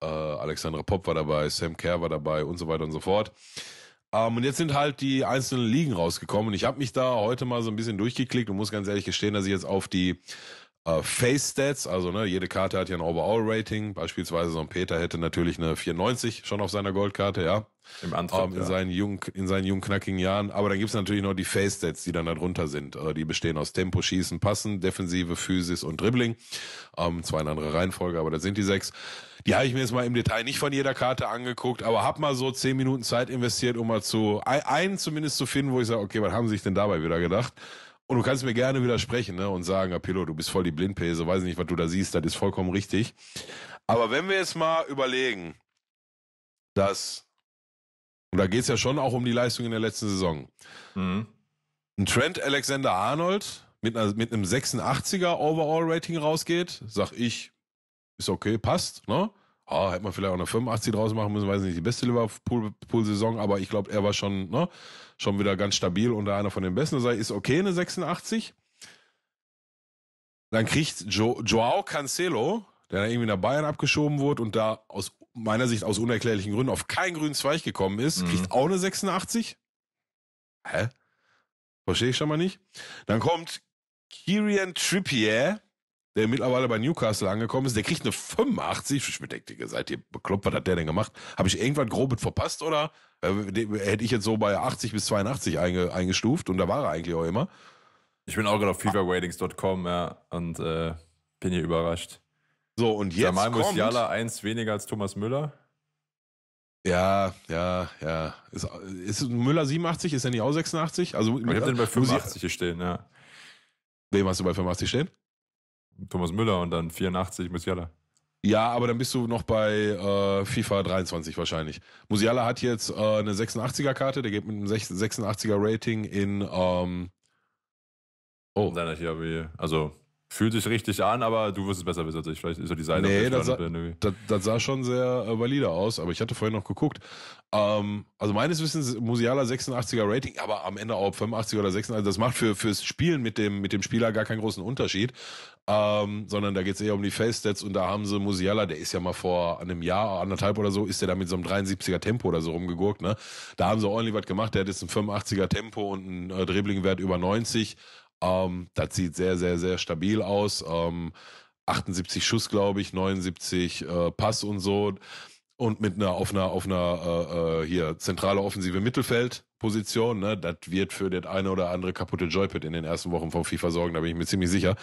äh, Alexandra Popp war dabei, Sam Kerr war dabei und so weiter und so fort. Ähm, und jetzt sind halt die einzelnen Ligen rausgekommen. Und ich habe mich da heute mal so ein bisschen durchgeklickt und muss ganz ehrlich gestehen, dass ich jetzt auf die äh, Face Stats, also ne, jede Karte hat ja ein Overall Rating. Beispielsweise so ein Peter hätte natürlich eine 94 schon auf seiner Goldkarte, ja. Im Anfang. Ähm, in, ja. seinen jung, in seinen jungen, knackigen Jahren. Aber dann gibt's natürlich noch die Face Stats, die dann darunter sind. Äh, die bestehen aus Tempo, Schießen, Passen, Defensive, Physis und Dribbling. Ähm, zwar in andere Reihenfolge, aber das sind die sechs. Die habe ich mir jetzt mal im Detail nicht von jeder Karte angeguckt, aber habe mal so zehn Minuten Zeit investiert, um mal zu einen zumindest zu finden, wo ich sage, okay, was haben sie sich denn dabei wieder gedacht? Und du kannst mir gerne widersprechen ne, und sagen, Apilo, du bist voll die Blindpäse, weiß nicht, was du da siehst, das ist vollkommen richtig. Aber wenn wir jetzt mal überlegen, dass, und da geht es ja schon auch um die Leistung in der letzten Saison, mhm. ein Trent Alexander Arnold mit, einer, mit einem 86er Overall-Rating rausgeht, sag ich, ist okay, passt, ne? Ah, hätte man vielleicht auch eine 85 draus machen müssen, weiß nicht, die beste Liverpool-Saison, aber ich glaube, er war schon, ne, schon wieder ganz stabil und einer von den besten. Sei, ist okay, eine 86. Dann kriegt jo Joao Cancelo, der irgendwie nach Bayern abgeschoben wurde und da aus meiner Sicht aus unerklärlichen Gründen auf keinen grünen Zweig gekommen ist, mhm. kriegt auch eine 86. Hä? Verstehe ich schon mal nicht. Dann kommt Kyrian Trippier der mittlerweile bei Newcastle angekommen ist, der kriegt eine 85. Ich denke, seid ihr bekloppt, was hat der denn gemacht? Habe ich irgendwas grob verpasst oder äh, hätte ich jetzt so bei 80 bis 82 einge, eingestuft und da war er eigentlich auch immer. Ich bin auch gerade auf feverratings.com ja, und äh, bin hier überrascht. So, und jetzt Jamal kommt... Musiala eins weniger als Thomas Müller. Ja, ja, ja. Ist, ist Müller 87? Ist er nicht auch 86? Also, ich habe den bei 85 hier stehen, ja. Wem hast du bei 85 stehen? Thomas Müller und dann 84 Musiala. Ja, aber dann bist du noch bei äh, FIFA 23 wahrscheinlich. Musiala hat jetzt äh, eine 86er-Karte, der geht mit einem 86er-Rating in. Ähm, oh. Dann hier, also Fühlt sich richtig an, aber du wirst es besser wissen als ich. Vielleicht ist ja die Seite. Nee, das sah, das, das sah, schon sehr äh, valide aus, aber ich hatte vorhin noch geguckt. Ähm, also meines Wissens Musiala 86er Rating, aber am Ende auch 85 oder 86. Also das macht für, fürs Spielen mit dem, mit dem Spieler gar keinen großen Unterschied, ähm, sondern da geht es eher um die Face-Stats und da haben sie Musiala, der ist ja mal vor einem Jahr, anderthalb oder so, ist der da mit so einem 73er Tempo oder so rumgegurkt. Ne? Da haben sie ordentlich was gemacht. Der hat jetzt ein 85er Tempo und einen äh, dribbling über 90 ähm, das sieht sehr, sehr, sehr stabil aus. Ähm, 78 Schuss, glaube ich, 79 äh, Pass und so und mit einer auf einer auf einer äh, äh hier zentrale offensive Mittelfeldposition, ne, das wird für das eine oder andere kaputte Joypad in den ersten Wochen vom FIFA sorgen, da bin ich mir ziemlich sicher.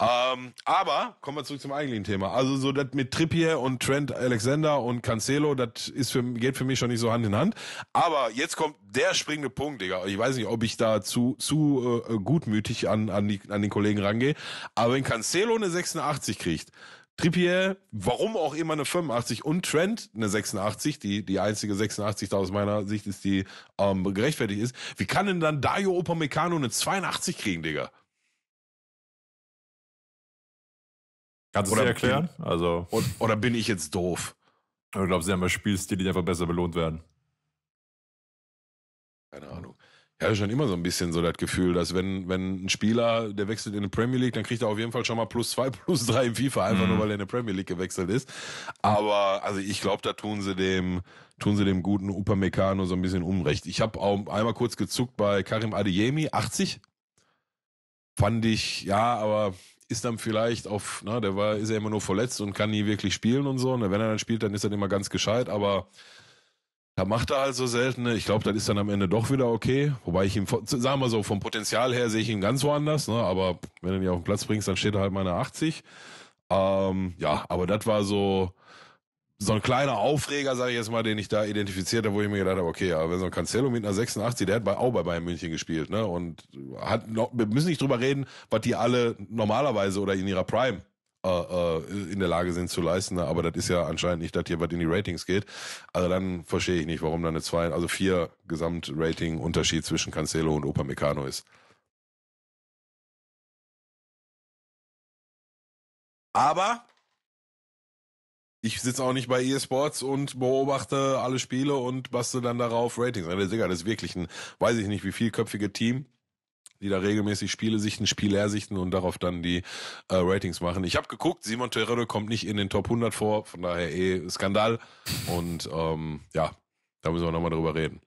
Ähm, aber kommen wir zurück zum eigentlichen Thema. Also so das mit Trippier und Trent Alexander und Cancelo, das ist für geht für mich schon nicht so Hand in Hand, aber jetzt kommt der springende Punkt, Digga. Ich weiß nicht, ob ich da zu zu äh, gutmütig an an die an den Kollegen rangehe, aber wenn Cancelo eine 86 kriegt, Trippier, warum auch immer eine 85 und Trent eine 86, die, die einzige 86 da aus meiner Sicht ist, die ähm, gerechtfertigt ist. Wie kann denn dann Dario Opamecano eine 82 kriegen, Digga? Kannst du es dir erklären? Bin, also, oder, oder bin ich jetzt doof? Ich glaube, sie haben Spielstile, die einfach besser belohnt werden? Keine Ahnung. Ich hatte schon immer so ein bisschen so das Gefühl, dass wenn, wenn ein Spieler, der wechselt in die Premier League, dann kriegt er auf jeden Fall schon mal plus zwei, plus drei im FIFA, einfach mhm. nur weil er in die Premier League gewechselt ist. Aber also ich glaube, da tun sie dem, tun sie dem guten Upamecano so ein bisschen Unrecht. Ich habe auch einmal kurz gezuckt bei Karim Adeyemi, 80. Fand ich, ja, aber ist dann vielleicht auf, na, ne, der war, ist ja immer nur verletzt und kann nie wirklich spielen und so. Und ne? wenn er dann spielt, dann ist er immer ganz gescheit, aber da macht er halt so seltene. Ne? Ich glaube, das ist dann am Ende doch wieder okay. Wobei ich ihm, sagen wir so, vom Potenzial her sehe ich ihn ganz woanders. Ne? Aber wenn du ihn auf den Platz bringst, dann steht er halt meine 80. Ähm, ja, aber das war so so ein kleiner Aufreger, sage ich jetzt mal, den ich da identifiziert habe, wo ich mir gedacht habe, okay, ja, wenn so ein Cancelo mit einer 86, der hat bei, auch bei Bayern München gespielt, ne? Und hat noch, wir müssen nicht drüber reden, was die alle normalerweise oder in ihrer Prime äh, äh, in der Lage sind zu leisten. Ne? Aber das ist ja anscheinend nicht, das hier was in die Ratings geht. Also dann verstehe ich nicht, warum da eine zwei, also vier Gesamtrating-Unterschied zwischen Cancelo und Meccano ist. Aber ich sitze auch nicht bei eSports und beobachte alle Spiele und baste dann darauf Ratings. das ist wirklich ein, weiß ich nicht, wie vielköpfige Team die da regelmäßig Spiele sichten, Spiele ersichten und darauf dann die äh, Ratings machen. Ich habe geguckt, Simon Terrero kommt nicht in den Top 100 vor, von daher eh Skandal. Und ähm, ja, da müssen wir nochmal drüber reden.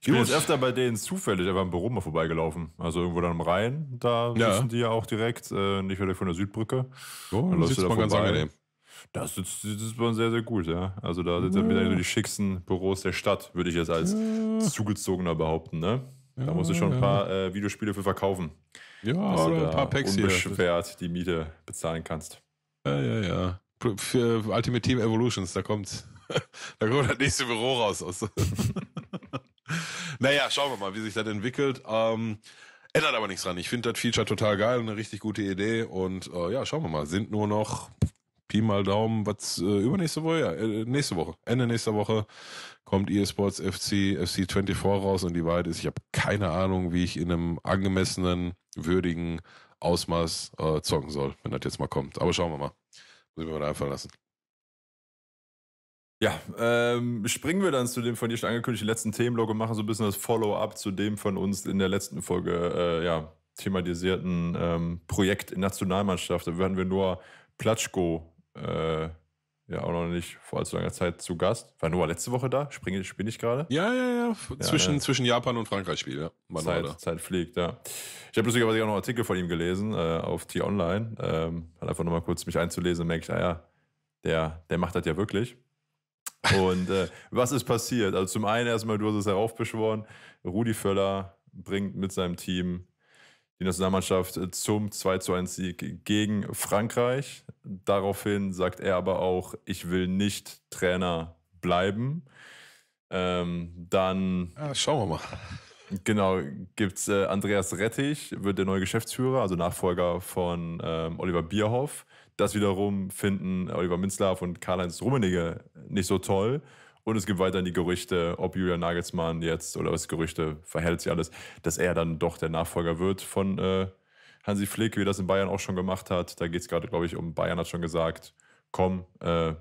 Ich bin jetzt öfter bei denen zufällig einfach im Büro mal vorbeigelaufen. Also irgendwo dann am Rhein, da ja. müssen die ja auch direkt, äh, nicht weit von der Südbrücke. So, Oh, das sitzt man vorbei. ganz angenehm. Das sitzt, sitzt man sehr, sehr gut, ja. Also da sind ja. mit die schicksten Büros der Stadt, würde ich jetzt als ja. zugezogener behaupten, ne? da musst du schon ein paar äh, Videospiele für verkaufen. Ja, oder ein paar Packs unbeschwert hier. die Miete bezahlen kannst. Ja, ja, ja. Für Ultimate Team Evolutions, da kommt's. da kommt das nächste Büro raus. naja, schauen wir mal, wie sich das entwickelt. Ähm, ändert aber nichts dran. Ich finde das Feature total geil, eine richtig gute Idee. Und äh, ja, schauen wir mal. Sind nur noch Pi mal Daumen, was äh, übernächste Woche, ja, äh, nächste Woche, Ende nächster Woche kommt eSports FC, FC 24 raus und die Wahrheit ist, ich habe keine Ahnung, wie ich in einem angemessenen, würdigen Ausmaß äh, zocken soll, wenn das jetzt mal kommt. Aber schauen wir mal. Muss ich mir mal einfallen lassen. Ja, ähm, springen wir dann zu dem von dir schon angekündigten letzten Themenlog und machen so ein bisschen das Follow-up zu dem von uns in der letzten Folge äh, ja, thematisierten ähm, Projekt in Nationalmannschaft. Da werden wir nur Platschko äh, ja auch noch nicht vor allzu langer Zeit zu Gast. War Noah letzte Woche da? Springe, bin ich gerade? Ja, ja, ja, ja. Zwischen, ja. zwischen Japan und Frankreich Spiel, ja. War Zeit, Zeit fliegt, ja. Ich habe lustigerweise auch noch einen Artikel von ihm gelesen äh, auf T-Online. Ähm, hat einfach nochmal kurz mich einzulesen, merke ich, naja, ah der, der macht das ja wirklich. Und äh, was ist passiert? Also zum einen erstmal, du hast es heraufbeschworen, Rudi Völler bringt mit seinem Team die Nationalmannschaft äh, zum 2 zu 1 Sieg gegen Frankreich. Daraufhin sagt er aber auch, ich will nicht Trainer bleiben. Ähm, dann. Ja, ah, schauen wir mal. Genau, gibt es äh, Andreas Rettich, wird der neue Geschäftsführer, also Nachfolger von ähm, Oliver Bierhoff. Das wiederum finden Oliver Minzlaff und Karl-Heinz Rummenigge nicht so toll und es gibt weiterhin die Gerüchte, ob Julian Nagelsmann jetzt, oder was Gerüchte verhält sich alles, dass er dann doch der Nachfolger wird von äh, Hansi Flick, wie das in Bayern auch schon gemacht hat. Da geht es gerade, glaube ich, um Bayern hat schon gesagt, komm, äh,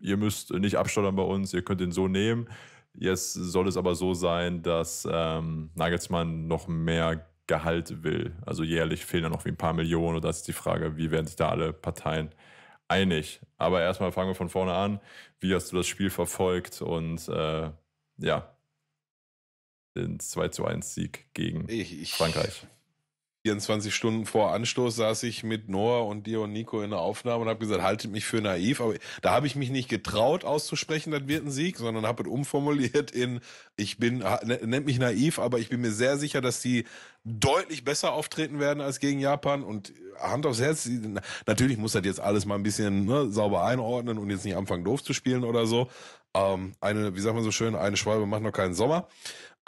ihr müsst nicht abstottern bei uns, ihr könnt ihn so nehmen. Jetzt soll es aber so sein, dass ähm, Nagelsmann noch mehr Gehalt will. Also jährlich fehlen da noch wie ein paar Millionen. Und da ist die Frage, wie werden sich da alle Parteien einig. Aber erstmal fangen wir von vorne an. Wie hast du das Spiel verfolgt? Und äh, ja, den 2 zu 1 Sieg gegen ich, ich, Frankreich. 24 Stunden vor Anstoß saß ich mit Noah und dir und Nico in der Aufnahme und habe gesagt, haltet mich für naiv. Aber da habe ich mich nicht getraut auszusprechen, das wird ein Sieg, sondern habe es umformuliert in, ich bin, ne, nennt mich naiv, aber ich bin mir sehr sicher, dass die deutlich besser auftreten werden als gegen Japan. Und Hand aufs Herz, natürlich muss das jetzt alles mal ein bisschen ne, sauber einordnen und jetzt nicht anfangen doof zu spielen oder so. Ähm, eine, wie sagt man so schön, eine Schwalbe macht noch keinen Sommer.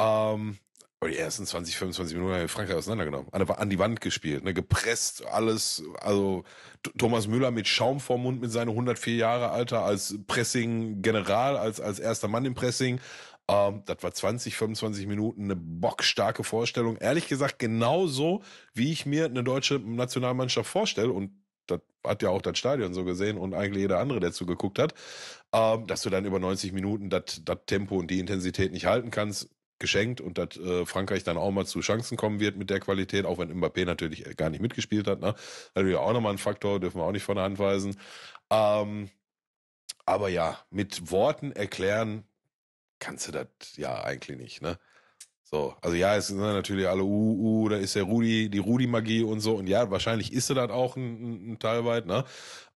Ähm, Oh, die ersten 20, 25 Minuten haben wir Frankreich auseinandergenommen. An, an die Wand gespielt, ne? gepresst, alles. Also Thomas Müller mit Schaum vorm Mund mit seinen 104 Jahre Alter als Pressing-General, als, als erster Mann im Pressing. Ähm, das war 20, 25 Minuten eine bockstarke Vorstellung. Ehrlich gesagt, genauso wie ich mir eine deutsche Nationalmannschaft vorstelle und das hat ja auch das Stadion so gesehen und eigentlich jeder andere, der zugeguckt hat, ähm, dass du dann über 90 Minuten das Tempo und die Intensität nicht halten kannst geschenkt und dass äh, Frankreich dann auch mal zu Chancen kommen wird mit der Qualität, auch wenn Mbappé natürlich äh, gar nicht mitgespielt hat. Ne? Natürlich auch nochmal ein Faktor, dürfen wir auch nicht von der Hand weisen. Ähm, aber ja, mit Worten erklären kannst du das ja eigentlich nicht. Ne? So, also ja, es sind natürlich alle, uh, uh, da ist der Rudi, die Rudi-Magie und so. Und ja, wahrscheinlich ist er das auch ein, ein, Teil weit. Ne?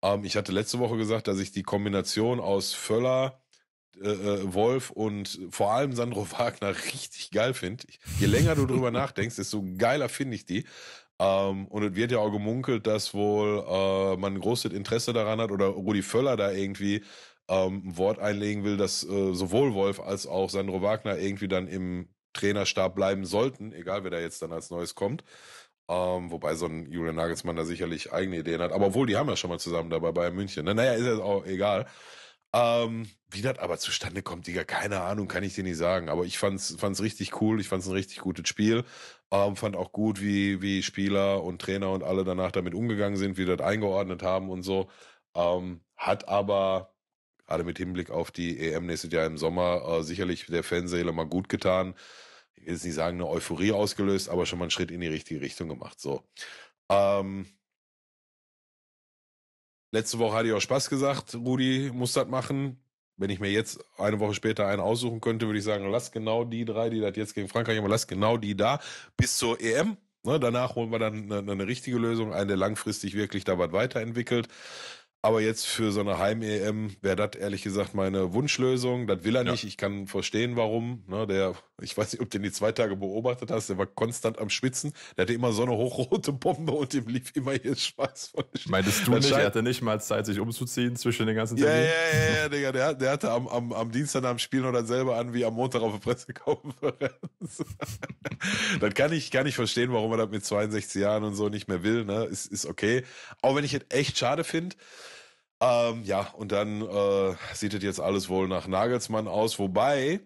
Ähm, ich hatte letzte Woche gesagt, dass ich die Kombination aus Völler, äh, äh, Wolf und vor allem Sandro Wagner richtig geil finde. Je länger du drüber nachdenkst, desto geiler finde ich die. Ähm, und es wird ja auch gemunkelt, dass wohl äh, man großes Interesse daran hat oder Rudi Völler da irgendwie ähm, ein Wort einlegen will, dass äh, sowohl Wolf als auch Sandro Wagner irgendwie dann im Trainerstab bleiben sollten, egal wer da jetzt dann als Neues kommt. Ähm, wobei so ein Julian Nagelsmann da sicherlich eigene Ideen hat. Aber obwohl, die haben ja schon mal zusammen dabei bei München. Ne? Naja, ist ja auch egal. Ähm, wie das aber zustande kommt, Digga, keine Ahnung, kann ich dir nicht sagen. Aber ich fand's, fand's richtig cool, ich fand's ein richtig gutes Spiel. Ähm, fand auch gut, wie, wie Spieler und Trainer und alle danach damit umgegangen sind, wie das eingeordnet haben und so. Ähm, hat aber gerade mit Hinblick auf die EM nächstes Jahr im Sommer äh, sicherlich der Fanseele mal gut getan. Ich will jetzt nicht sagen, eine Euphorie ausgelöst, aber schon mal einen Schritt in die richtige Richtung gemacht. So. Ähm, Letzte Woche hatte ich auch Spaß gesagt, Rudi muss das machen. Wenn ich mir jetzt eine Woche später einen aussuchen könnte, würde ich sagen, lass genau die drei, die das jetzt gegen Frankreich haben, lass genau die da bis zur EM. Ne, danach holen wir dann eine, eine richtige Lösung, eine, der langfristig wirklich da was weiterentwickelt. Aber jetzt für so eine Heim-EM wäre das ehrlich gesagt meine Wunschlösung. Das will er ja. nicht. Ich kann verstehen, warum. Ne, der ich weiß nicht, ob du den die zwei Tage beobachtet hast. Der war konstant am Schwitzen. Der hatte immer so eine hochrote Bombe und ihm lief immer hier Schweiß von Meintest du nicht, er hatte nicht mal Zeit, sich umzuziehen zwischen den ganzen Terminen? Ja, ja, ja, ja Digga. Der, der hatte am, am, am Dienstag am Spiel noch selber an wie am Montag auf der Pressekonferenz. das kann ich, kann ich verstehen, warum er das mit 62 Jahren und so nicht mehr will. Ne? Ist, ist okay. Auch wenn ich es echt schade finde. Ähm, ja, und dann äh, sieht es jetzt alles wohl nach Nagelsmann aus. Wobei,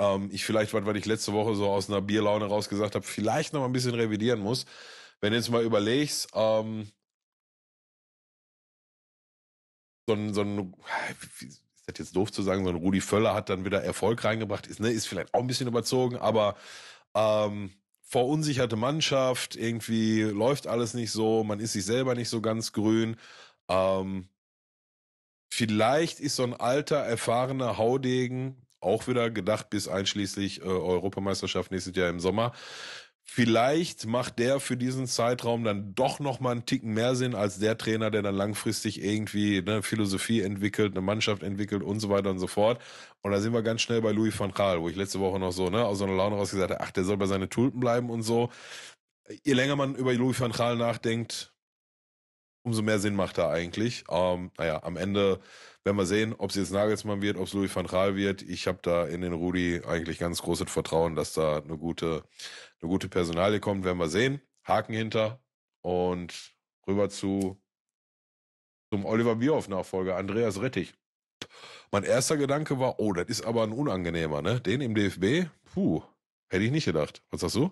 ähm, ich vielleicht, was, was ich letzte Woche so aus einer Bierlaune raus gesagt habe, vielleicht noch mal ein bisschen revidieren muss. Wenn du jetzt mal überlegst, ähm, so ein, so ein, ist das jetzt doof zu sagen, so ein Rudi Völler hat dann wieder Erfolg reingebracht, ist, ne, ist vielleicht auch ein bisschen überzogen, aber ähm, verunsicherte Mannschaft, irgendwie läuft alles nicht so, man ist sich selber nicht so ganz grün. Ähm, vielleicht ist so ein alter, erfahrener Haudegen auch wieder gedacht bis einschließlich äh, Europameisterschaft nächstes Jahr im Sommer. Vielleicht macht der für diesen Zeitraum dann doch noch mal einen Ticken mehr Sinn als der Trainer, der dann langfristig irgendwie eine Philosophie entwickelt, eine Mannschaft entwickelt und so weiter und so fort. Und da sind wir ganz schnell bei Louis van Gaal, wo ich letzte Woche noch so ne aus so einer Laune raus gesagt habe, ach, der soll bei seinen Tulpen bleiben und so. Je länger man über Louis van Gaal nachdenkt, umso mehr Sinn macht er eigentlich. Ähm, naja, am Ende werden wir sehen, ob es jetzt Nagelsmann wird, ob es Louis van Gaal wird. Ich habe da in den Rudi eigentlich ganz großes Vertrauen, dass da eine gute, eine gute Personalie kommt. Werden wir sehen. Haken hinter und rüber zu zum Oliver Bierhoff-Nachfolger, Andreas Rettich. Mein erster Gedanke war, oh, das ist aber ein unangenehmer, ne? Den im DFB? Puh, hätte ich nicht gedacht. Was sagst du?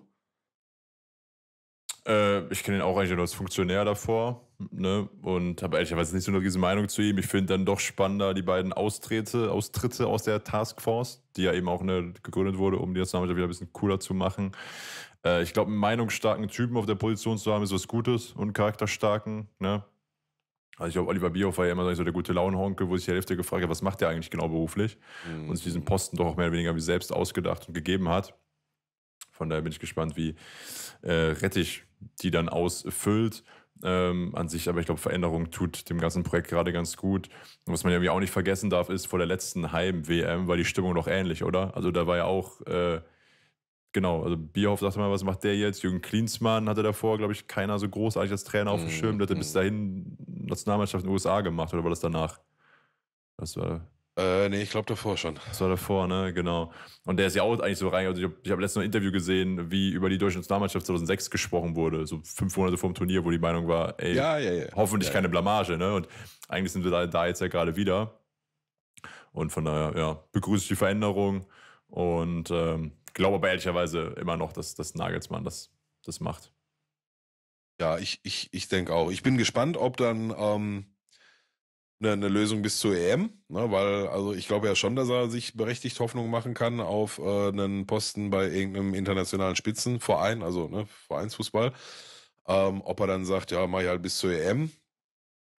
Äh, ich kenne ihn auch eigentlich nur als Funktionär davor. Ne? Und habe ehrlicherweise nicht so eine riesen Meinung zu ihm. Ich finde dann doch spannender die beiden Austrete, Austritte aus der Taskforce, die ja eben auch ne, gegründet wurde, um die Nationalmannschaft wieder ein bisschen cooler zu machen. Äh, ich glaube, einen meinungsstarken Typen auf der Position zu haben, ist was Gutes und einen charakterstarken. Ne? Also ich glaube, Oliver Bierhoff war ja immer so der gute Launenhonkel, wo sich die Hälfte gefragt hat, was macht der eigentlich genau beruflich? Mhm. Und sich diesen Posten doch auch mehr oder weniger wie selbst ausgedacht und gegeben hat. Von daher bin ich gespannt, wie äh, Rettich die dann ausfüllt. Ähm, an sich, aber ich glaube, Veränderung tut dem ganzen Projekt gerade ganz gut. Und was man irgendwie auch nicht vergessen darf, ist, vor der letzten Heim-WM war die Stimmung noch ähnlich, oder? Also da war ja auch, äh, genau, also Bierhoff sagte mal, was macht der jetzt? Jürgen Klinsmann hatte davor, glaube ich, keiner so großartig als Trainer auf dem Schirm. Mhm, der hatte bis mhm. dahin Nationalmannschaft in den USA gemacht, oder war das danach? Das war äh, nee, ich glaube davor schon. Das war davor, ne? Genau. Und der ist ja auch eigentlich so rein. Also ich habe hab letztens ein Interview gesehen, wie über die deutsche Nationalmannschaft 2006 gesprochen wurde. So fünf Monate vor dem Turnier, wo die Meinung war, ey, ja, ja, ja. hoffentlich ja, keine Blamage, ne? Und eigentlich sind wir da, da jetzt ja gerade wieder. Und von daher, ja, begrüße ich die Veränderung und ähm, glaube aber ehrlicherweise immer noch, dass, dass Nagelsmann das, das macht. Ja, ich, ich, ich denke auch. Ich bin gespannt, ob dann. Ähm eine, eine Lösung bis zur EM, ne? weil also ich glaube ja schon, dass er sich berechtigt Hoffnung machen kann auf äh, einen Posten bei irgendeinem internationalen Spitzenverein, also ne, Vereinsfußball. Ähm, ob er dann sagt, ja, mach ich halt bis zur EM,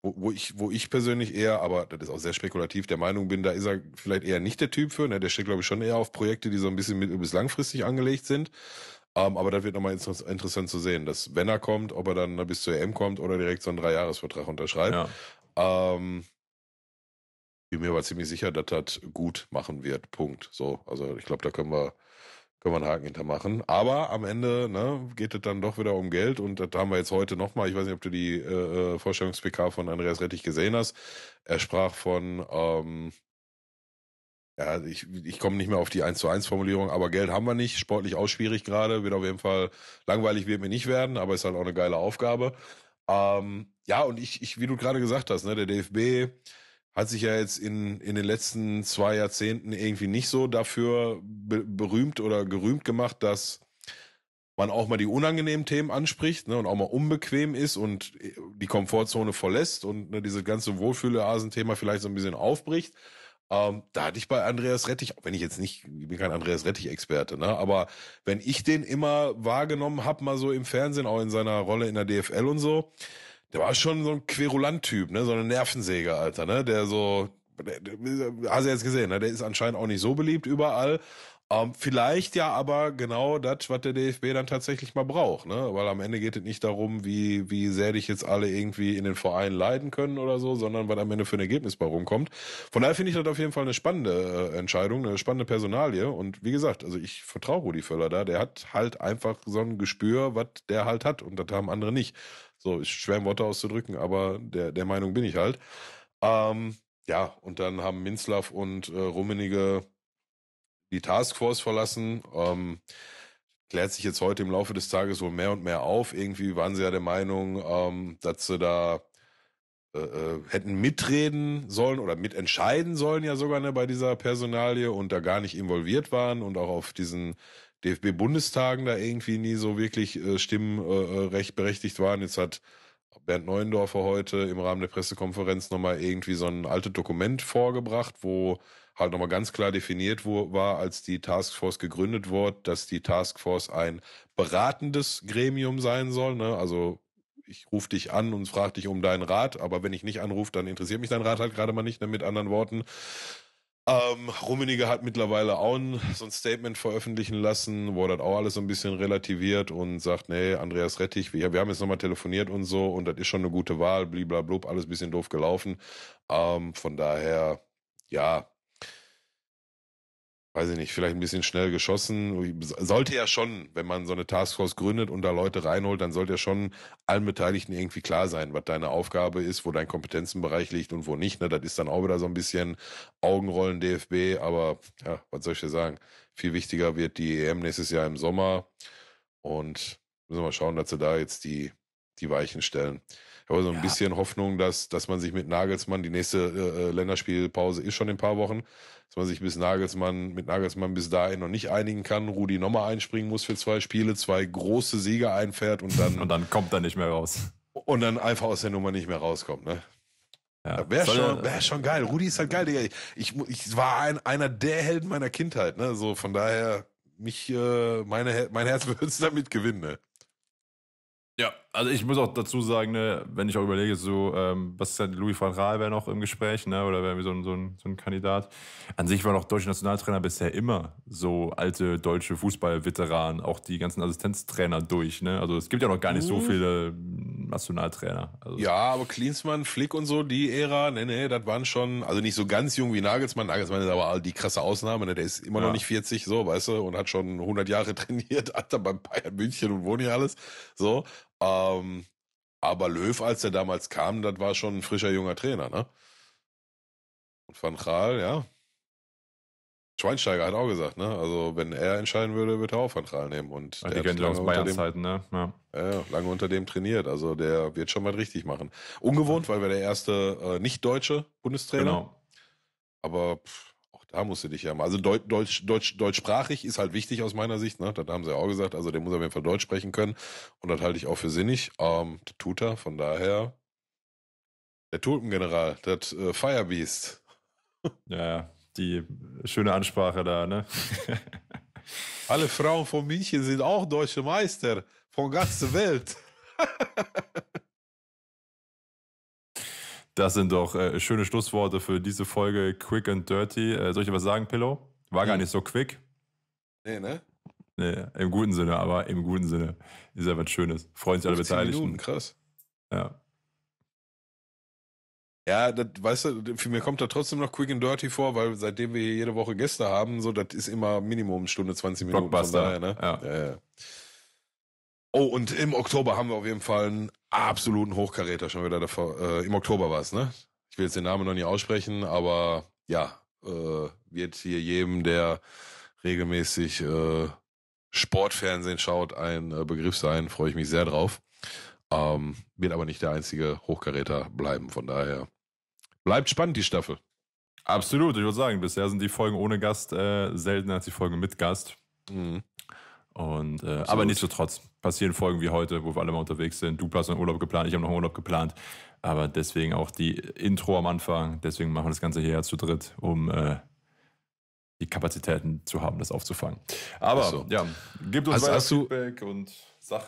wo, wo, ich, wo ich persönlich eher, aber das ist auch sehr spekulativ, der Meinung bin, da ist er vielleicht eher nicht der Typ für. Ne? Der steht, glaube ich, schon eher auf Projekte, die so ein bisschen mittel- bis langfristig angelegt sind. Ähm, aber das wird nochmal interessant zu sehen, dass wenn er kommt, ob er dann bis zur EM kommt oder direkt so einen Dreijahresvertrag unterschreibt. Ja. Ähm, bin mir aber ziemlich sicher, dass das gut machen wird. Punkt. So, also ich glaube, da können wir, können wir einen Haken hintermachen. Aber am Ende ne, geht es dann doch wieder um Geld und das haben wir jetzt heute nochmal. Ich weiß nicht, ob du die äh, äh Vorstellungs-PK von Andreas Rettig gesehen hast. Er sprach von, ähm, ja, ich, ich komme nicht mehr auf die 1 zu 1 Formulierung, aber Geld haben wir nicht, sportlich auch schwierig gerade, wird auf jeden Fall langweilig wird mir nicht werden, aber ist halt auch eine geile Aufgabe. Ähm, ja, und ich, ich, wie du gerade gesagt hast, ne, der DFB hat sich ja jetzt in, in den letzten zwei Jahrzehnten irgendwie nicht so dafür be berühmt oder gerühmt gemacht, dass man auch mal die unangenehmen Themen anspricht ne, und auch mal unbequem ist und äh, die Komfortzone verlässt und ne, dieses ganze Wohlfühleasen-Thema vielleicht so ein bisschen aufbricht. Ähm, da hatte ich bei Andreas Rettich, auch wenn ich jetzt nicht, ich bin kein Andreas Rettich-Experte, ne? aber wenn ich den immer wahrgenommen habe, mal so im Fernsehen, auch in seiner Rolle in der DFL und so, der war schon so ein Querulant-Typ, ne? so eine Nervensäge, Alter, ne? der so, hast du jetzt gesehen, ne? der ist anscheinend auch nicht so beliebt überall, ähm, vielleicht ja aber genau das, was der DFB dann tatsächlich mal braucht, ne? Weil am Ende geht es nicht darum, wie, wie sehr dich jetzt alle irgendwie in den Verein leiden können oder so, sondern was am Ende für ein Ergebnis bei rumkommt. Von daher finde ich das auf jeden Fall eine spannende äh, Entscheidung, eine spannende Personalie. Und wie gesagt, also ich vertraue Rudi Völler da, der hat halt einfach so ein Gespür, was der halt hat. Und das haben andere nicht. So, ist schwer im Worte auszudrücken, aber der, der Meinung bin ich halt. Ähm, ja, und dann haben Minzlaff und äh, Rummenige die Taskforce verlassen. Ähm, klärt sich jetzt heute im Laufe des Tages wohl mehr und mehr auf. Irgendwie waren sie ja der Meinung, ähm, dass sie da äh, äh hätten mitreden sollen oder mitentscheiden sollen ja sogar ne, bei dieser Personalie und da gar nicht involviert waren und auch auf diesen DFB-Bundestagen da irgendwie nie so wirklich äh, stimmrecht äh, äh berechtigt waren. Jetzt hat Bernd Neuendorfer heute im Rahmen der Pressekonferenz nochmal irgendwie so ein altes Dokument vorgebracht, wo halt nochmal ganz klar definiert wo, war, als die Taskforce gegründet wurde, dass die Taskforce ein beratendes Gremium sein soll. Ne? Also ich rufe dich an und frage dich um deinen Rat, aber wenn ich nicht anrufe, dann interessiert mich dein Rat halt gerade mal nicht, ne? mit anderen Worten. Ähm, Rummenigge hat mittlerweile auch ein, so ein Statement veröffentlichen lassen, wo er das auch alles so ein bisschen relativiert und sagt, nee, Andreas Rettich, wir, wir haben jetzt nochmal telefoniert und so und das ist schon eine gute Wahl, blablabla, alles ein bisschen doof gelaufen. Ähm, von daher, ja, weiß ich nicht, vielleicht ein bisschen schnell geschossen. Sollte ja schon, wenn man so eine Taskforce gründet und da Leute reinholt, dann sollte ja schon allen Beteiligten irgendwie klar sein, was deine Aufgabe ist, wo dein Kompetenzenbereich liegt und wo nicht. Ne? Das ist dann auch wieder so ein bisschen Augenrollen DFB, aber ja, was soll ich dir sagen? Viel wichtiger wird die EM nächstes Jahr im Sommer und müssen wir mal schauen, dass sie da jetzt die, die Weichen stellen. Ich habe so ein ja. bisschen Hoffnung, dass, dass man sich mit Nagelsmann, die nächste äh, äh Länderspielpause ist schon in ein paar Wochen, dass man sich bis Nagelsmann, mit Nagelsmann bis dahin noch nicht einigen kann, Rudi nochmal einspringen muss für zwei Spiele, zwei große Siege einfährt und dann. und dann kommt er nicht mehr raus. Und dann einfach aus der Nummer nicht mehr rauskommt, ne? Ja. Wäre schon, wär schon geil. Rudi ist halt geil, Digga. Ich, ich war ein, einer der Helden meiner Kindheit, ne? So, von daher, mich, äh, meine, mein Herz würde es damit gewinnen, ne? Ja, also ich muss auch dazu sagen, ne, wenn ich auch überlege, so, ähm, was ist denn Louis van Raal wäre noch im Gespräch, ne, oder wäre so ein, so, ein, so ein Kandidat. An sich waren auch deutsche Nationaltrainer bisher immer so alte deutsche Fußballveteranen, auch die ganzen Assistenztrainer durch, ne. Also es gibt ja noch gar nicht so mhm. viele Nationaltrainer. Also. Ja, aber Klinsmann, Flick und so, die Ära, ne, ne, das waren schon, also nicht so ganz jung wie Nagelsmann. Nagelsmann ist aber die krasse Ausnahme, ne, der ist immer ja. noch nicht 40, so, weißt du, und hat schon 100 Jahre trainiert, hat dann beim Bayern München und wohnt hier alles, so. Ähm, aber Löw, als der damals kam, das war schon ein frischer junger Trainer, ne? Und Van Gaal, ja. Schweinsteiger hat auch gesagt, ne? Also, wenn er entscheiden würde, würde er auch Van Gaal nehmen. Und also der die kennen aus Bayern-Zeiten, ne? Ja. ja. lange unter dem trainiert. Also, der wird schon mal richtig machen. Ungewohnt, weil wir der erste äh, nicht-deutsche Bundestrainer. Genau. Aber pff, da musst du dich ja mal. Also Deutsch, Deutsch, Deutsch, deutschsprachig ist halt wichtig aus meiner Sicht. Ne? Das haben sie ja auch gesagt. Also der muss auf jeden Fall Deutsch sprechen können. Und das halte ich auch für sinnig. Ähm, das tut er. Von daher. Der Tulpengeneral, das äh, Firebeast. Ja, die schöne Ansprache da, ne? Alle Frauen von München sind auch deutsche Meister von ganzer Welt. Das sind doch äh, schöne Schlussworte für diese Folge Quick and Dirty. Äh, soll ich dir was sagen, Pillow? War hm. gar mhm. nicht so quick. Nee, ne? Nee, im guten Sinne, aber im guten Sinne ist ja was Schönes. Freuen sich alle Beteiligten. Minuten, krass. Ja. Ja, das, weißt du, für mir kommt da trotzdem noch Quick and Dirty vor, weil seitdem wir hier jede Woche Gäste haben, so, das ist immer Minimum Stunde 20 Minuten. Blockbuster. Daher, ne? ja. ja, ja. Oh, und im Oktober haben wir auf jeden Fall einen absoluten Hochkaräter schon wieder davor. Äh, Im Oktober war es, ne? Ich will jetzt den Namen noch nicht aussprechen, aber ja, äh, wird hier jedem, der regelmäßig äh, Sportfernsehen schaut, ein äh, Begriff sein. Freue ich mich sehr drauf. Ähm, wird aber nicht der einzige Hochkaräter bleiben. Von daher bleibt spannend die Staffel. Absolut. Ich würde sagen, bisher sind die Folgen ohne Gast äh, seltener als die Folgen mit Gast. Mhm. Und äh, aber nichtsdestotrotz, passieren Folgen wie heute, wo wir alle mal unterwegs sind. Du hast einen Urlaub geplant, ich habe noch einen Urlaub geplant. Aber deswegen auch die Intro am Anfang. Deswegen machen wir das Ganze hierher zu dritt, um äh, die Kapazitäten zu haben, das aufzufangen. Aber so. ja, gib uns also, hast Feedback du, und sag.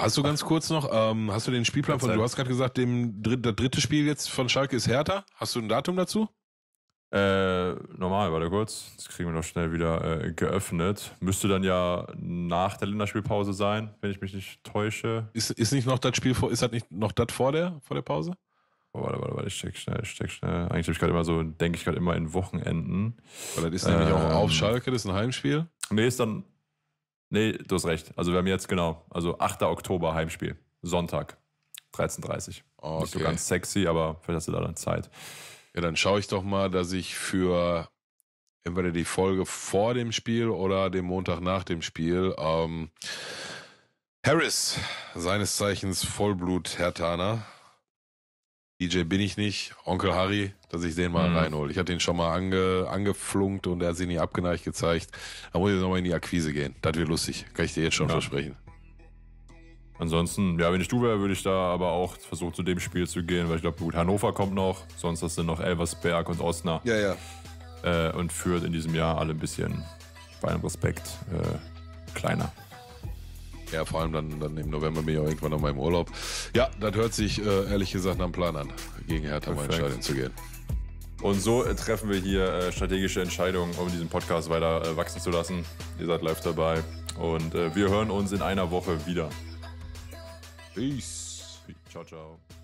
Hast du ganz kurz noch, ähm, hast du den Spielplan von, du hast gerade gesagt, dem, das dritte Spiel jetzt von Schalke ist härter. Hast du ein Datum dazu? Äh, normal, warte kurz. Das kriegen wir noch schnell wieder äh, geöffnet. Müsste dann ja nach der Länderspielpause sein, wenn ich mich nicht täusche. Ist, ist nicht noch das Spiel vor, ist das nicht noch das vor der, vor der Pause? Oh, warte, warte, warte, ich check schnell, ich check schnell. Eigentlich habe ich gerade immer so, denke ich gerade immer in Wochenenden. Weil das ist nämlich ähm, auch auf Schalke, das ist ein Heimspiel. Nee, ist dann. Nee, du hast recht. Also wir haben jetzt, genau, also 8. Oktober Heimspiel. Sonntag. 13.30 Uhr. Okay. Nicht so ganz sexy, aber vielleicht hast du da dann Zeit. Ja, dann schaue ich doch mal, dass ich für entweder die Folge vor dem Spiel oder den Montag nach dem Spiel ähm, Harris, seines Zeichens Vollblut-Hertaner, DJ bin ich nicht, Onkel Harry, dass ich den mal mhm. reinhole. Ich hatte ihn schon mal ange, angeflunkt und er hat sich nie abgeneigt gezeigt. Da muss ich nochmal in die Akquise gehen. Das wird lustig. Kann ich dir jetzt schon ja. versprechen. Ansonsten, ja, wenn ich du wäre, würde ich da aber auch versuchen, zu dem Spiel zu gehen, weil ich glaube, gut, Hannover kommt noch, sonst hast du noch Elversberg und Osnabrück. Ja, ja. Äh, und führt in diesem Jahr alle ein bisschen, bei allem Respekt, äh, kleiner. Ja, vor allem dann, dann im November bin ich auch irgendwann nochmal im Urlaub. Ja, das hört sich äh, ehrlich gesagt nach dem Plan an, gegen Hertha Perfekt. mal ins Stadion zu gehen. Und so äh, treffen wir hier äh, strategische Entscheidungen, um diesen Podcast weiter äh, wachsen zu lassen. Ihr seid live dabei und äh, wir hören uns in einer Woche wieder. Peace. Ciao, ciao.